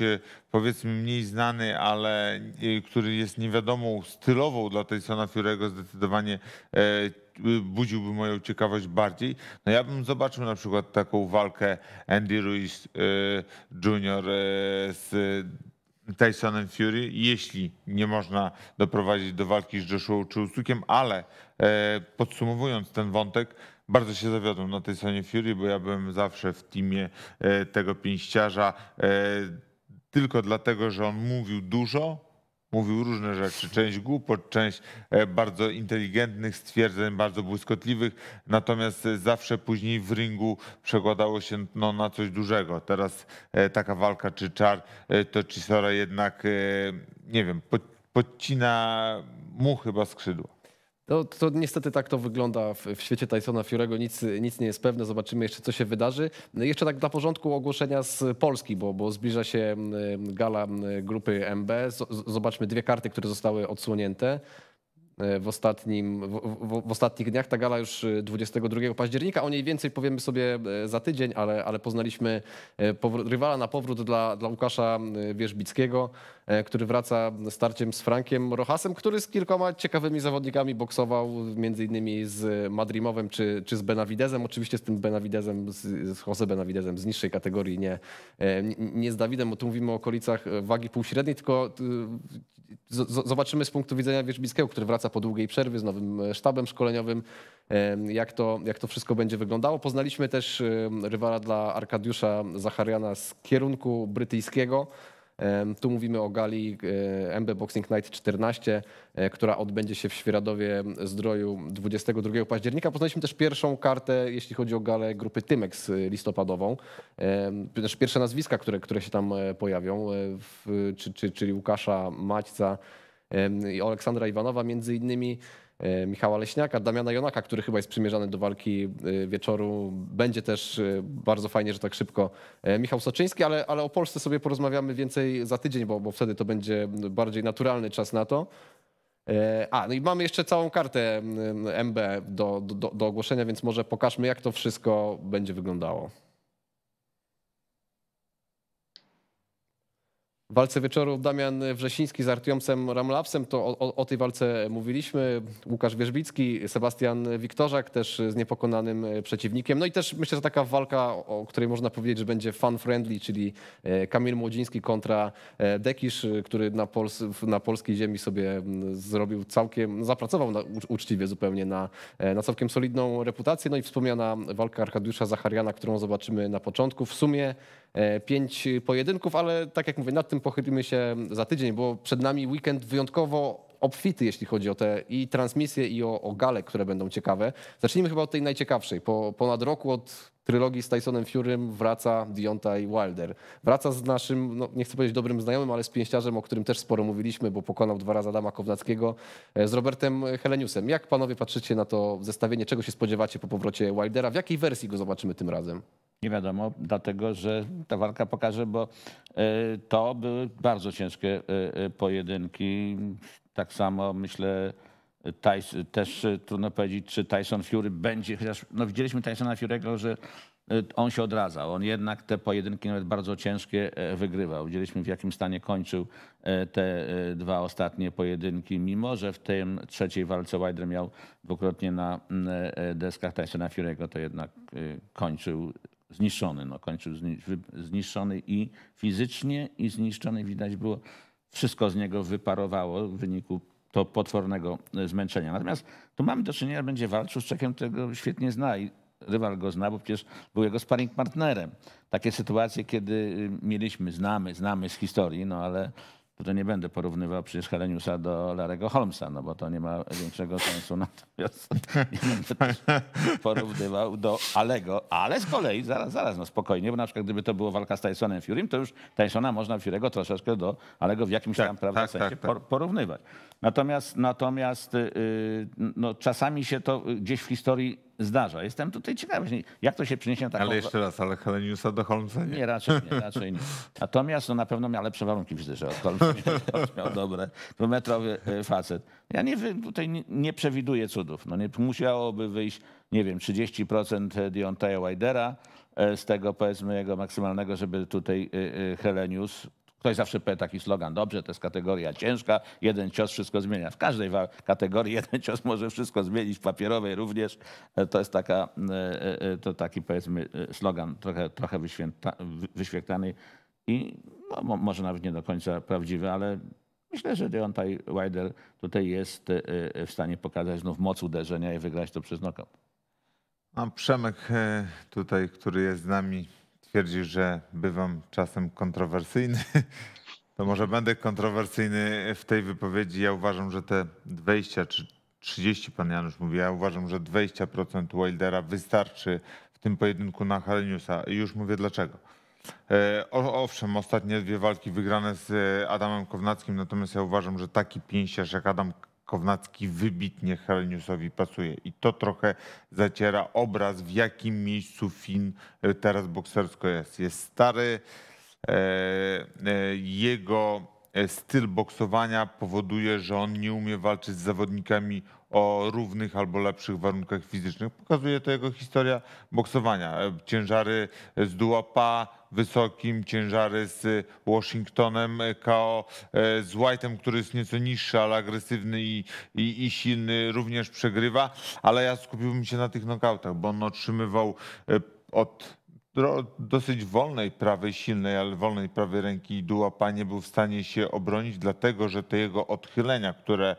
powiedzmy mniej znany, ale który jest niewiadomą stylową dla Tysona Fury'ego zdecydowanie e, budziłby moją ciekawość bardziej. No ja bym zobaczył na przykład taką walkę Andy Ruiz Jr. z Tysonem Fury, jeśli nie można doprowadzić do walki z Joshua czy Usukiem, ale e, podsumowując ten wątek, bardzo się zawiodłem na Tysonie Fury, bo ja byłem zawsze w teamie e, tego pięściarza e, tylko dlatego, że on mówił dużo, mówił różne rzeczy, część głupot, część e, bardzo inteligentnych stwierdzeń, bardzo błyskotliwych, natomiast e, zawsze później w ringu przekładało się no, na coś dużego. Teraz e, taka walka czy czar, to Chisora jednak, nie wiem, podcina mu chyba skrzydło. No, to niestety tak to wygląda w, w świecie Tysona Fiurego. Nic, nic nie jest pewne. Zobaczymy jeszcze, co się wydarzy. No jeszcze tak dla porządku ogłoszenia z Polski, bo, bo zbliża się gala grupy MB. Zobaczmy dwie karty, które zostały odsłonięte w, ostatnim, w, w, ostatnich dniach. Ta gala już 22 y, października. O niej więcej powiemy sobie y, za tydzień, ale, ale poznaliśmy y, rywala na powrót dla, dla Łukasza Wierzbickiego, który wraca starciem z Frankiem Rochasem, który z kilkoma ciekawymi zawodnikami boksował, między innymi z Madrimowem czy, czy z Benavidezem. Oczywiście z tym Benavidezem, z, z Jose Benavidezem z niższej kategorii, nie, e, nie z Dawidem, bo tu mówimy o okolicach e, wagi półśredniej, tylko z, z, zobaczymy z punktu widzenia Wierzbickiego, który wraca po długiej przerwie z nowym e, sztabem szkoleniowym, jak to, jak to wszystko będzie wyglądało. Poznaliśmy też rywala dla Arkadiusza Zachariana z kierunku brytyjskiego. Tu mówimy o gali e, MB Boxing Night 14, e, która odbędzie się w Świeradowie Zdroju 22 października. Poznaliśmy też pierwszą kartę, jeśli chodzi o galę grupy Tymex listopadową. Też pierwsze nazwiska, które, które się tam pojawią, czyli Łukasza Maćca, Aleksandra Iwanowa między innymi, e, Michała Leśniaka, Damiana Jonaka, który chyba jest przymierzany do walki e, wieczoru. Będzie też e, bardzo fajnie, że tak szybko Michał Soczyński, ale, ale o Polsce sobie porozmawiamy więcej za tydzień, bo, bo wtedy to będzie bardziej naturalny czas na to. A, no i mamy jeszcze całą kartę MB do, do, do ogłoszenia, więc może pokażmy, jak to wszystko będzie wyglądało. walce wieczoru Damian Wrzesiński z Artiomsem Ramlapsem, to o, o, o, tej walce mówiliśmy. Łukasz Wierzbicki, Sebastian Wiktorzak też z niepokonanym przeciwnikiem. No i też myślę, że taka walka, o której można powiedzieć, że będzie fan-friendly, czyli e, Kamil Młodziński kontra e, Dekisz, który na, Pols na polskiej ziemi sobie zrobił całkiem, zapracował na, uczciwie zupełnie na, e, na całkiem solidną reputację. No i wspomniana walka Arkadiusza Zachariana, którą zobaczymy na początku. W sumie E, pięć pojedynków, ale tak jak mówię, nad tym pochylimy się za tydzień, bo przed nami weekend wyjątkowo obfity, jeśli chodzi o te i transmisje, i o, o gale, które będą ciekawe. Zacznijmy chyba od tej najciekawszej. Po ponad roku od trylogii z Tysonem Furym wraca Deontay Wilder. Wraca z naszym, no nie chcę powiedzieć dobrym znajomym, ale z pięściarzem, o którym też sporo mówiliśmy, bo pokonał dwa razy Adama Kownackiego, e, z Robertem Heleniusem. Jak panowie patrzycie na to zestawienie? Czego się spodziewacie po powrocie Wildera? W jakiej wersji go zobaczymy tym razem? Nie wiadomo, dlatego że ta walka pokaże, bo e, to były bardzo ciężkie e, pojedynki. Tak samo myślę Tyson, też e, trudno powiedzieć, czy Tyson Fury będzie, chociaż no widzieliśmy Tysona Fury'ego, że e, on się odradzał. On jednak te pojedynki nawet bardzo ciężkie e, wygrywał. Widzieliśmy w jakim stanie kończył te dwa ostatnie pojedynki, mimo że w tym trzeciej walce Wilder miał dwukrotnie na deskach Tysona Fury'ego, to jednak kończył zniszczony. No, kończył zniszczony i fizycznie, i zniszczony. Widać było, wszystko z niego wyparowało w wyniku to potwornego e, zmęczenia. Natomiast tu mamy do czynienia, będzie walczył z Czekiem, którego świetnie zna i rywal go zna, bo przecież był jego sparring partnerem. Takie sytuacje, kiedy y, mieliśmy, znamy, znamy z historii, no ale Tutaj nie będę porównywał przecież Heleniusa do Larego Holmesa, no bo to nie ma większego sensu. Natomiast [laughs] nie będę też porównywał do Alego, ale z kolei, zaraz, zaraz, no spokojnie, bo na przykład gdyby to była walka z Tysonem Furym, to już Tysona można Furego troszeczkę do Alego w jakimś tak, tam prawda, tak, sensie tak, tak. porównywać. Natomiast, natomiast y, y, no, czasami się to gdzieś w historii zdarza. Jestem tutaj ciekawy, jak to się przyniesie na taką... Ale jeszcze raz, ale Heleniusa do Holmesa nie. Nie, raczej nie, raczej nie. Natomiast no, na pewno miał lepsze warunki fizyczne od Holmesa, miał dobre, dwumetrowy e, facet. Ja nie, tutaj nie przewiduję cudów. No, nie, musiałoby wyjść, nie wiem, 30% Deontaya Widera, z tego powiedzmy jego maksymalnego, żeby tutaj e, e, Helenius Ktoś zawsze powie taki slogan, dobrze, to jest kategoria ciężka, jeden cios wszystko zmienia. W każdej kategorii jeden cios może wszystko zmienić, w papierowej również. E, to jest taka, e, e, to taki powiedzmy slogan trochę, trochę wyświetlany i no, może nawet nie do końca prawdziwy, ale myślę, że Deontay Wilder tutaj jest w stanie pokazać znów moc uderzenia i wygrać to przez knockout. Mam Przemek tutaj, który jest z nami twierdzi, że bywam czasem kontrowersyjny, [laughs] to może będę kontrowersyjny w tej wypowiedzi. Ja uważam, że te 20 czy 30, pan Janusz mówi, ja uważam, że 20% Wildera wystarczy w tym pojedynku na Haleniusa. Już mówię dlaczego. E, owszem, ostatnie dwie walki wygrane z e, Adamem Kownackim, natomiast ja uważam, że taki pięściarz jak Adam Kownacki wybitnie Heleniusowi pasuje i to trochę zaciera obraz, w jakim miejscu Finn e, teraz boksersko jest. Jest stary, e, e, jego E, styl boksowania powoduje, że on nie umie walczyć z zawodnikami o równych albo lepszych warunkach fizycznych. Pokazuje to jego historia boksowania. E, ciężary z Duopa wysokim, ciężary z Washingtonem e, KO, z White'em, który jest nieco niższy, ale agresywny i, i, i silny, również przegrywa. Ale ja skupiłbym się na tych nokautach, bo on otrzymywał od dosyć wolnej prawej, silnej, ale wolnej prawej ręki Dułapa nie był w stanie się obronić, dlatego że te jego odchylenia, które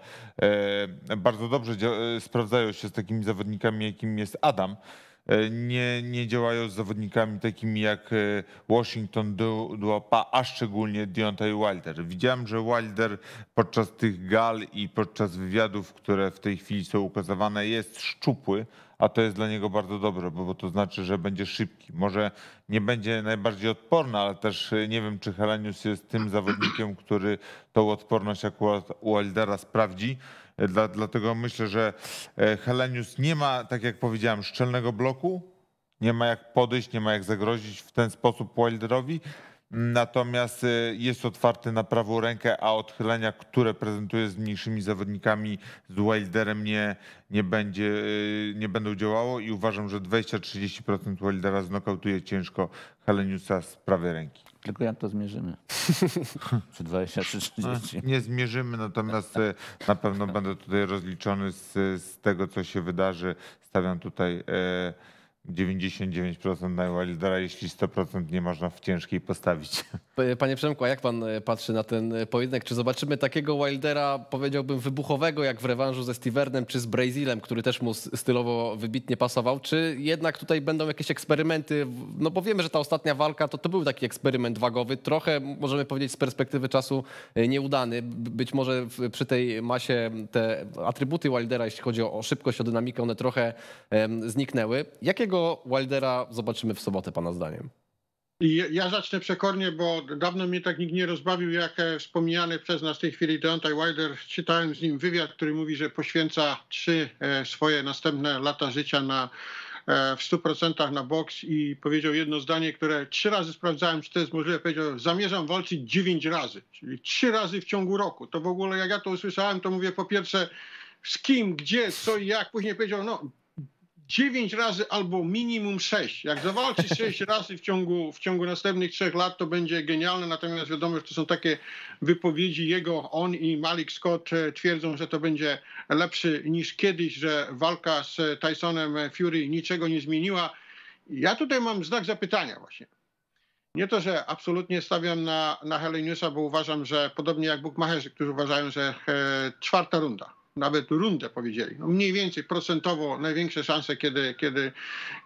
e, bardzo dobrze e, sprawdzają się z takimi zawodnikami, jakim jest Adam, E, nie, nie działają z zawodnikami takimi jak e, Washington Duopa, a szczególnie Deontay Wilder. Widziałem, że Wilder podczas tych gal i podczas wywiadów, które w tej chwili są ukazywane, jest szczupły, a to jest dla niego bardzo dobre, bo to znaczy, że będzie szybki. Może nie będzie najbardziej odporny, ale też e, nie wiem, czy Helenius jest tym zawodnikiem, który tą odporność akurat u Wildera sprawdzi. Dla, dlatego myślę, że e, Helenius nie ma, tak jak powiedziałem, szczelnego bloku, nie ma jak podejść, nie ma jak zagrozić w ten sposób Wilderowi. Natomiast e, jest otwarty na prawą rękę, a odchylenia, które prezentuje z mniejszymi zawodnikami, z Wilderem nie, nie, będzie, e, nie będą działało i uważam, że 20-30% Wildera znokautuje ciężko Heleniusa z prawej ręki. Tylko jak to zmierzymy? czy 20, czy 30? Nie zmierzymy, natomiast e, na pewno będę tutaj rozliczony z, z tego, co się wydarzy. Stawiam tutaj 99% e, na Wildera, jeśli 100% nie można w ciężkiej postawić. [laughs] Panie Przemku, a jak pan e, patrzy na ten e, pojedynek? Czy zobaczymy takiego Wildera, powiedziałbym, wybuchowego jak w rewanżu ze Stevernem czy z Brazilem, który też mu stylowo wybitnie pasował? Czy jednak tutaj będą jakieś eksperymenty? No bo wiemy, że ta ostatnia walka to, to był taki eksperyment wagowy, trochę możemy powiedzieć z perspektywy czasu e, nieudany. Być może przy tej masie te atrybuty Wildera, jeśli chodzi o szybkość, o dynamikę, one trochę zniknęły. Jakiego Wildera zobaczymy w sobotę, pana zdaniem? Ja zacznę przekornie, bo dawno mnie tak nikt nie rozbawił, jak e, wspomniany przez nas w tej chwili Deontay Wilder. Czytałem z nim wywiad, który mówi, że poświęca trzy e, swoje następne lata życia na e, w 100% na boks i powiedział jedno zdanie, które trzy razy sprawdzałem, czy to jest możliwe. Powiedział, zamierzam walczyć dziewięć razy, czyli trzy razy w ciągu roku. To w ogóle jak ja to usłyszałem, to mówię po pierwsze z kim, gdzie, co i jak. Później powiedział, no 9 razy albo minimum 6. Jak zawalczy 6 [laughs] razy w ciągu, w ciągu następnych 3 lat, to będzie genialne. Natomiast wiadomo, że to są takie wypowiedzi jego, on i Malik Scott e, twierdzą, że to będzie lepszy niż kiedyś, że walka z Tysonem Fury niczego nie zmieniła. Ja tutaj mam znak zapytania właśnie. Nie to, że absolutnie stawiam na, na Heleniusa, bo uważam, że podobnie jak bukmacherzy, którzy uważają, że e, czwarta runda nawet rundę powiedzieli. No mniej więcej procentowo największe szanse, kiedy, kiedy,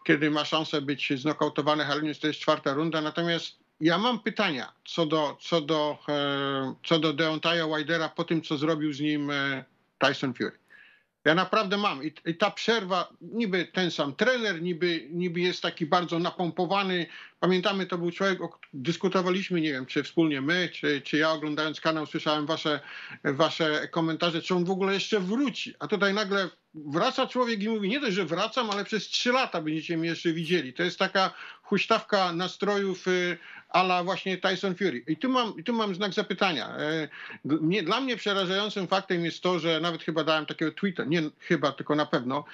kiedy ma szansę być znokautowany ale nie to jest czwarta runda. Natomiast ja mam pytania co do, co do, e, co do Deontaya Widera po tym, co zrobił z nim e, Tyson Fury. Ja naprawdę mam. I, ta przerwa, niby ten sam trener, niby, niby jest taki bardzo napompowany Pamiętamy, to był człowiek, o, dyskutowaliśmy, nie wiem, czy wspólnie my, czy, czy ja oglądając kanał słyszałem wasze, wasze komentarze, czy on w ogóle jeszcze wróci. A tutaj nagle wraca człowiek i mówi, nie dość, że wracam, ale przez trzy lata będziecie mnie jeszcze widzieli. To jest taka huśtawka nastrojów y, ala właśnie Tyson Fury. I tu mam, i tu mam znak zapytania. E, dla mnie przerażającym faktem jest to, że nawet chyba dałem takiego tweeta, nie chyba, tylko na pewno,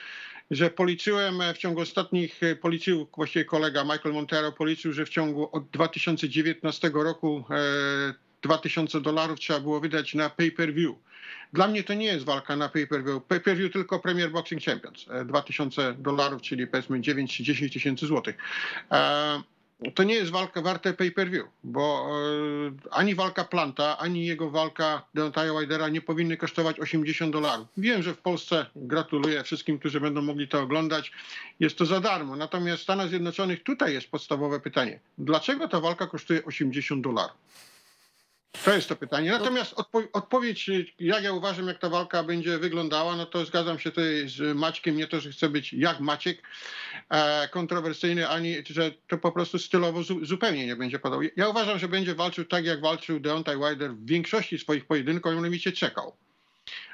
że policzyłem e, w ciągu ostatnich, e, policzył właściwie kolega Michael Montero, policzył, że w ciągu od 2019 roku 2000 e, dolarów trzeba było wydać na pay-per-view. Dla mnie to nie jest walka na pay-per-view. Pay-per-view tylko Premier Boxing Champions. 2000 dolarów, czyli powiedzmy 9 czy 10 tysięcy złotych to nie jest walka warte pay-per-view, bo e, ani walka Planta, ani jego walka Deontaya Widera nie powinny kosztować 80 dolarów. Wiem, że w Polsce gratuluję wszystkim, którzy będą mogli to oglądać. Jest to za darmo. Natomiast w Stanach Zjednoczonych tutaj jest podstawowe pytanie. Dlaczego ta walka kosztuje 80 dolarów? To jest to pytanie. No. Natomiast odpo odpowiedź, jak ja uważam, jak ta walka będzie wyglądała, no to zgadzam się tutaj z Maćkiem, nie to, że chcę być jak Maciek e, kontrowersyjny, ani że to po prostu stylowo zu zupełnie nie będzie padał. Ja uważam, że będzie walczył tak, jak walczył Deontay Wilder w większości swoich pojedynków, on mianowicie czekał.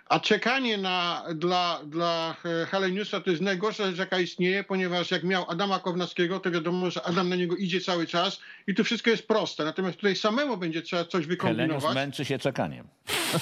A czekanie na, dla, dla e, Heleniusa to jest najgorsza rzecz, jaka istnieje, ponieważ jak miał Adama Kownackiego, to wiadomo, że Adam na niego idzie cały czas i tu wszystko jest proste. Natomiast tutaj samemu będzie trzeba coś wykombinować. Helenius męczy się czekaniem.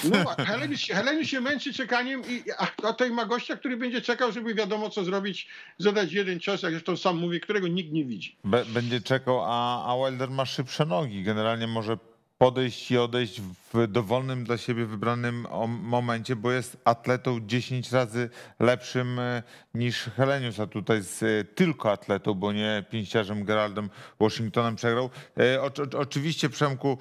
No, Helenius, [laughs] Helenius się męczy czekaniem, i, a, tutaj ma gościa, który będzie czekał, żeby wiadomo co zrobić, zadać jeden czas, jak zresztą sam mówi, którego nikt nie widzi. będzie czekał, a, a Wilder ma szybsze nogi. Generalnie może podejść i odejść w dowolnym dla siebie wybranym momencie, bo jest atletą 10 razy lepszym e, niż Helenius, a tutaj z e, tylko atletą, bo nie pięściarzem Geraldem Washingtonem przegrał. E, o, oczywiście Przemku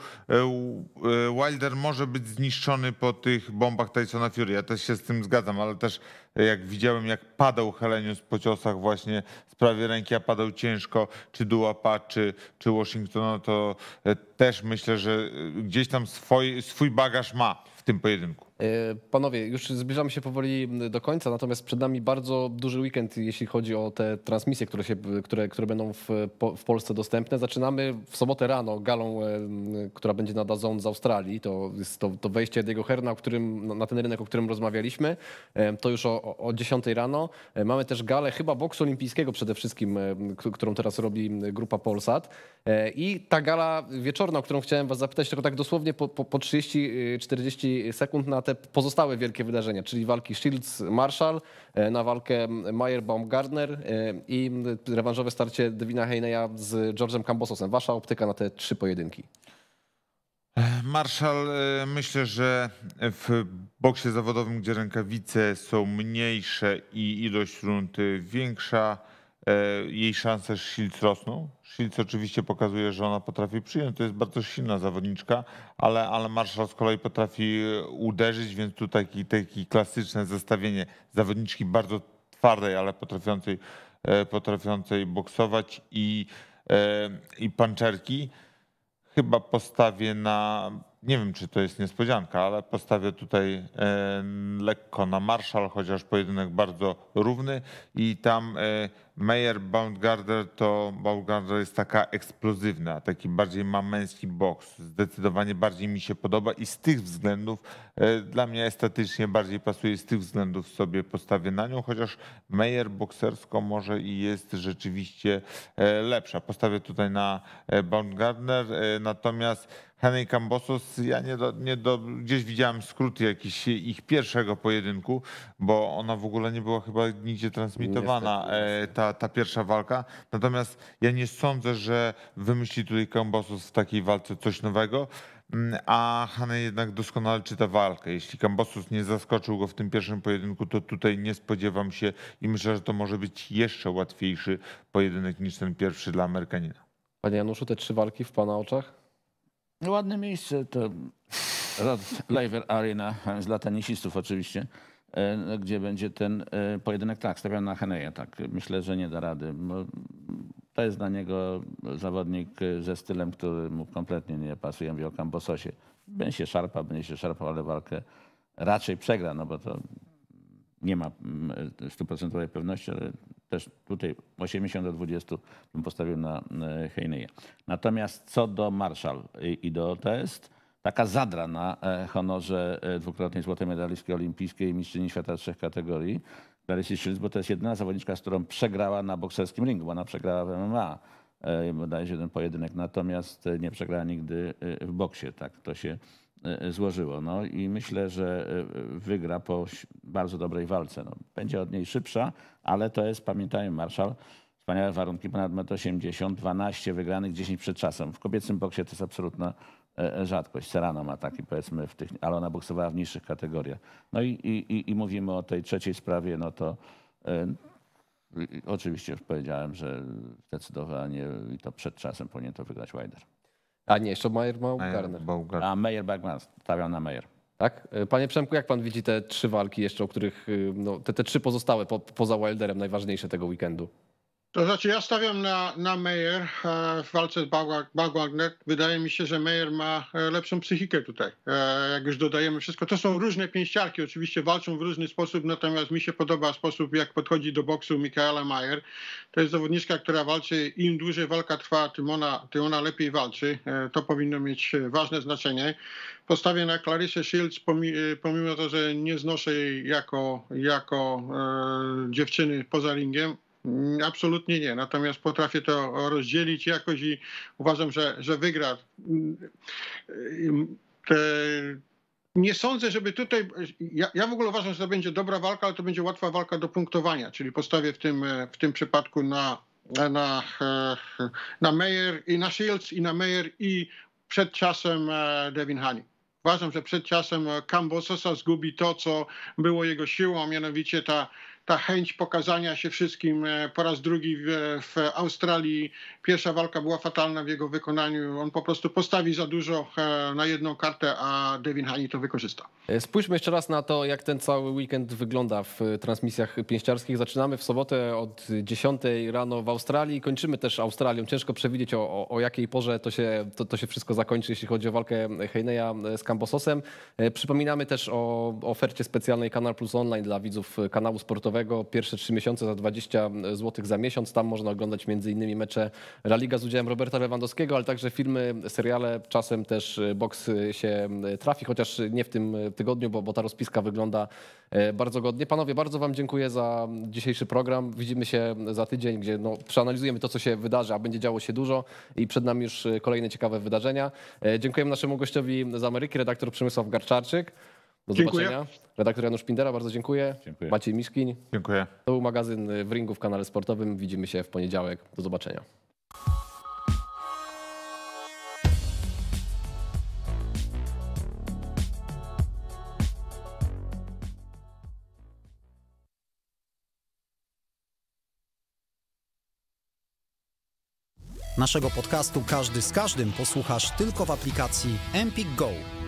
Wilder może być zniszczony po tych bombach Tysona Fury, ja też się z tym zgadzam, ale też jak widziałem, jak padał Helenius po ciosach właśnie z prawie ręki, a padał ciężko, czy Dułapa, czy, czy Washingtona, no to też myślę, że gdzieś tam swoje, и свой багаж ма в tym pojedynku. E, panowie, już zbliżamy się powoli do końca, natomiast przed nami bardzo duży weekend, jeśli chodzi o te transmisje, które, się, które, które będą w, w Polsce dostępne. Zaczynamy w sobotę rano galą, e, która będzie na Dazon z Australii. To jest to, to wejście Ediego Herna, o którym, na ten rynek, o którym rozmawialiśmy. E, to już o, o 10 rano. Mamy też galę chyba boksu olimpijskiego przede wszystkim, którą teraz robi grupa Polsat. I ta gala wieczorna, o którą chciałem was zapytać, tylko tak dosłownie po, po, po 30-40 sekund na te te pozostałe wielkie wydarzenia, czyli walki Shields-Marshall e, na walkę mayer baumgartner e, i rewanżowe starcie Devina Heineya z George'em Cambososem. Wasza optyka na te trzy pojedynki. E, Marszal, myślę, że w boksie zawodowym, gdzie rękawice są mniejsze i ilość rund większa, E, jej szanse Shields rosną. Shields oczywiście pokazuje, że ona potrafi przyjąć. To jest bardzo silna zawodniczka, ale, ale Marshall z kolei potrafi e, uderzyć, więc tu takie taki klasyczne zestawienie zawodniczki bardzo twardej, ale potrafiącej, e, potrafiącej boksować i, i panczerki. Chyba postawię na, nie wiem czy to jest niespodzianka, ale postawię tutaj lekko na Marshall, chociaż pojedynek bardzo równy i tam Meyer Baumgartner to Baumgartner jest taka eksplozywna, taki bardziej męski boks. Zdecydowanie bardziej mi się podoba i z tych względów e, dla mnie estetycznie bardziej pasuje, z tych względów sobie postawię na nią, chociaż Meyer boksersko może i jest rzeczywiście e, lepsza. Postawię tutaj na e, Baumgartner, natomiast Henry Cambosos, ja nie do, nie do, gdzieś widziałem skróty jakiś ich pierwszego pojedynku, bo ona w ogóle nie była chyba nigdzie transmitowana ta, ta pierwsza walka. Natomiast ja nie sądzę, że wymyśli tutaj Kambosos w takiej walce coś nowego. Mm, a Hany jednak doskonale czyta walkę. Jeśli Kambosus nie zaskoczył go w tym pierwszym pojedynku, to tutaj nie spodziewam się i myślę, że to może być jeszcze łatwiejszy pojedynek niż ten pierwszy dla Amerykanina. Panie Januszu, te trzy walki w Pana oczach? Ładne miejsce to [laughs] Rod Laver Arena, dla tenisistów oczywiście. E, gdzie będzie ten e, pojedynek. Tak, stawiam na Heneję, tak. Myślę, że nie da rady. To jest dla niego zawodnik e, ze stylem, który mu kompletnie nie pasuje. Ja mówię o Będzie się szarpał, będzie się szarpał, ale walkę raczej przegra, no bo to nie ma mm, stuprocentowej pewności, ale też tutaj 80 do 20 bym postawił na Heineję. Natomiast co do Marshall i do test, taka zadra na e, honorze e, dwukrotnej złotej medalistki olimpijskiej i mistrzyni świata trzech kategorii. Clarice Shields, bo to jest jedyna zawodniczka, z którą przegrała na bokserskim ringu, bo ona przegrała w MMA. E, się jeden pojedynek, natomiast nie przegrała nigdy w boksie. Tak to się złożyło. No i myślę, że wygra po bardzo dobrej walce. No, będzie od niej szybsza, ale to jest, pamiętajmy, marszał, wspaniałe warunki, ponad 1,80 m, 12 wygranych, 10 przed czasem. W kobiecym boksie to jest absolutna E, e, rzadkość. Serrano ma taki, powiedzmy, w tych, ale ona boksowała w niższych kategoriach. No i, i, i mówimy o tej trzeciej sprawie, no to y, oczywiście już powiedziałem, że zdecydowanie i to przed czasem powinien to wygrać Wajder. A nie, jeszcze Mayer ma Garner. A Meyer Bergman, stawiam na Meyer. Tak? Panie Przemku, jak pan widzi te trzy walki jeszcze, o których, y, no, te, te trzy pozostałe po, poza Wilderem, najważniejsze tego weekendu? To znaczy, ja stawiam na, na Meyer e, w walce z Bagwagner. Wydaje mi się, że Meyer ma e, lepszą psychikę tutaj. E, jak już dodajemy wszystko, to są różne pięściarki. Oczywiście walczą w różny sposób, natomiast mi się podoba sposób, jak podchodzi do boksu Michaela Meyer. To jest zawodniczka, która walczy. Im dłużej walka trwa, tym ona, tym ona lepiej walczy. To powinno mieć ważne znaczenie. Postawię na Clarisse Shields, pomimo to, że nie znoszę jej jako, jako dziewczyny poza ringiem Absolutnie nie. Natomiast potrafię to rozdzielić jakoś i uważam, że, że wygra. Te, nie sądzę, żeby tutaj. Ja, ja, w ogóle uważam, że to będzie dobra walka, ale to będzie łatwa walka do punktowania, czyli postawię w tym, w tym przypadku na, na, na Meyer i na Shields i na Meyer i przed czasem e, Devin Hani. Uważam, że przed czasem e, Cambososa zgubi to, co było jego siłą, a mianowicie ta ta chęć pokazania się wszystkim e, po raz drugi w, w, Australii. Pierwsza walka była fatalna w jego wykonaniu. On po prostu postawi za dużo e, na jedną kartę, a Devin Haney to wykorzysta. E, spójrzmy jeszcze raz na to, jak ten cały weekend wygląda w transmisjach pięściarskich. Zaczynamy w sobotę od 10 rano w Australii. Kończymy też Australią. Ciężko przewidzieć o, o, jakiej porze to się, to, to się wszystko zakończy, jeśli chodzi o walkę Heineya z Kambososem. Przypominamy też o ofercie specjalnej Kanal Plus Online dla widzów kanału sportowego Pierwsze trzy miesiące za 20 zł za miesiąc. Tam można oglądać m.in. mecze La Liga z udziałem Roberta Lewandowskiego, ale także filmy, seriale. Czasem też e, boks e, się e, trafi, chociaż nie w tym tygodniu, bo, bo ta rozpiska wygląda bardzo godnie. Panowie, bardzo Wam dziękuję za dzisiejszy program. Widzimy się za tydzień, gdzie no, przeanalizujemy to, co się wydarzy, a będzie działo się dużo i przed nami już kolejne ciekawe wydarzenia. Dziękujemy naszemu gościowi z Ameryki, redaktor Przemysław Garczarczyk. Do dziękuję. zobaczenia. Redaktor Janusz Pindera, bardzo dziękuję. dziękuję. Maciej Miszkiń. Dziękuję. To był magazyn w ringu w kanale sportowym. Widzimy się w poniedziałek. Do zobaczenia. Naszego podcastu Każdy z każdym posłuchasz tylko w aplikacji Empik Go.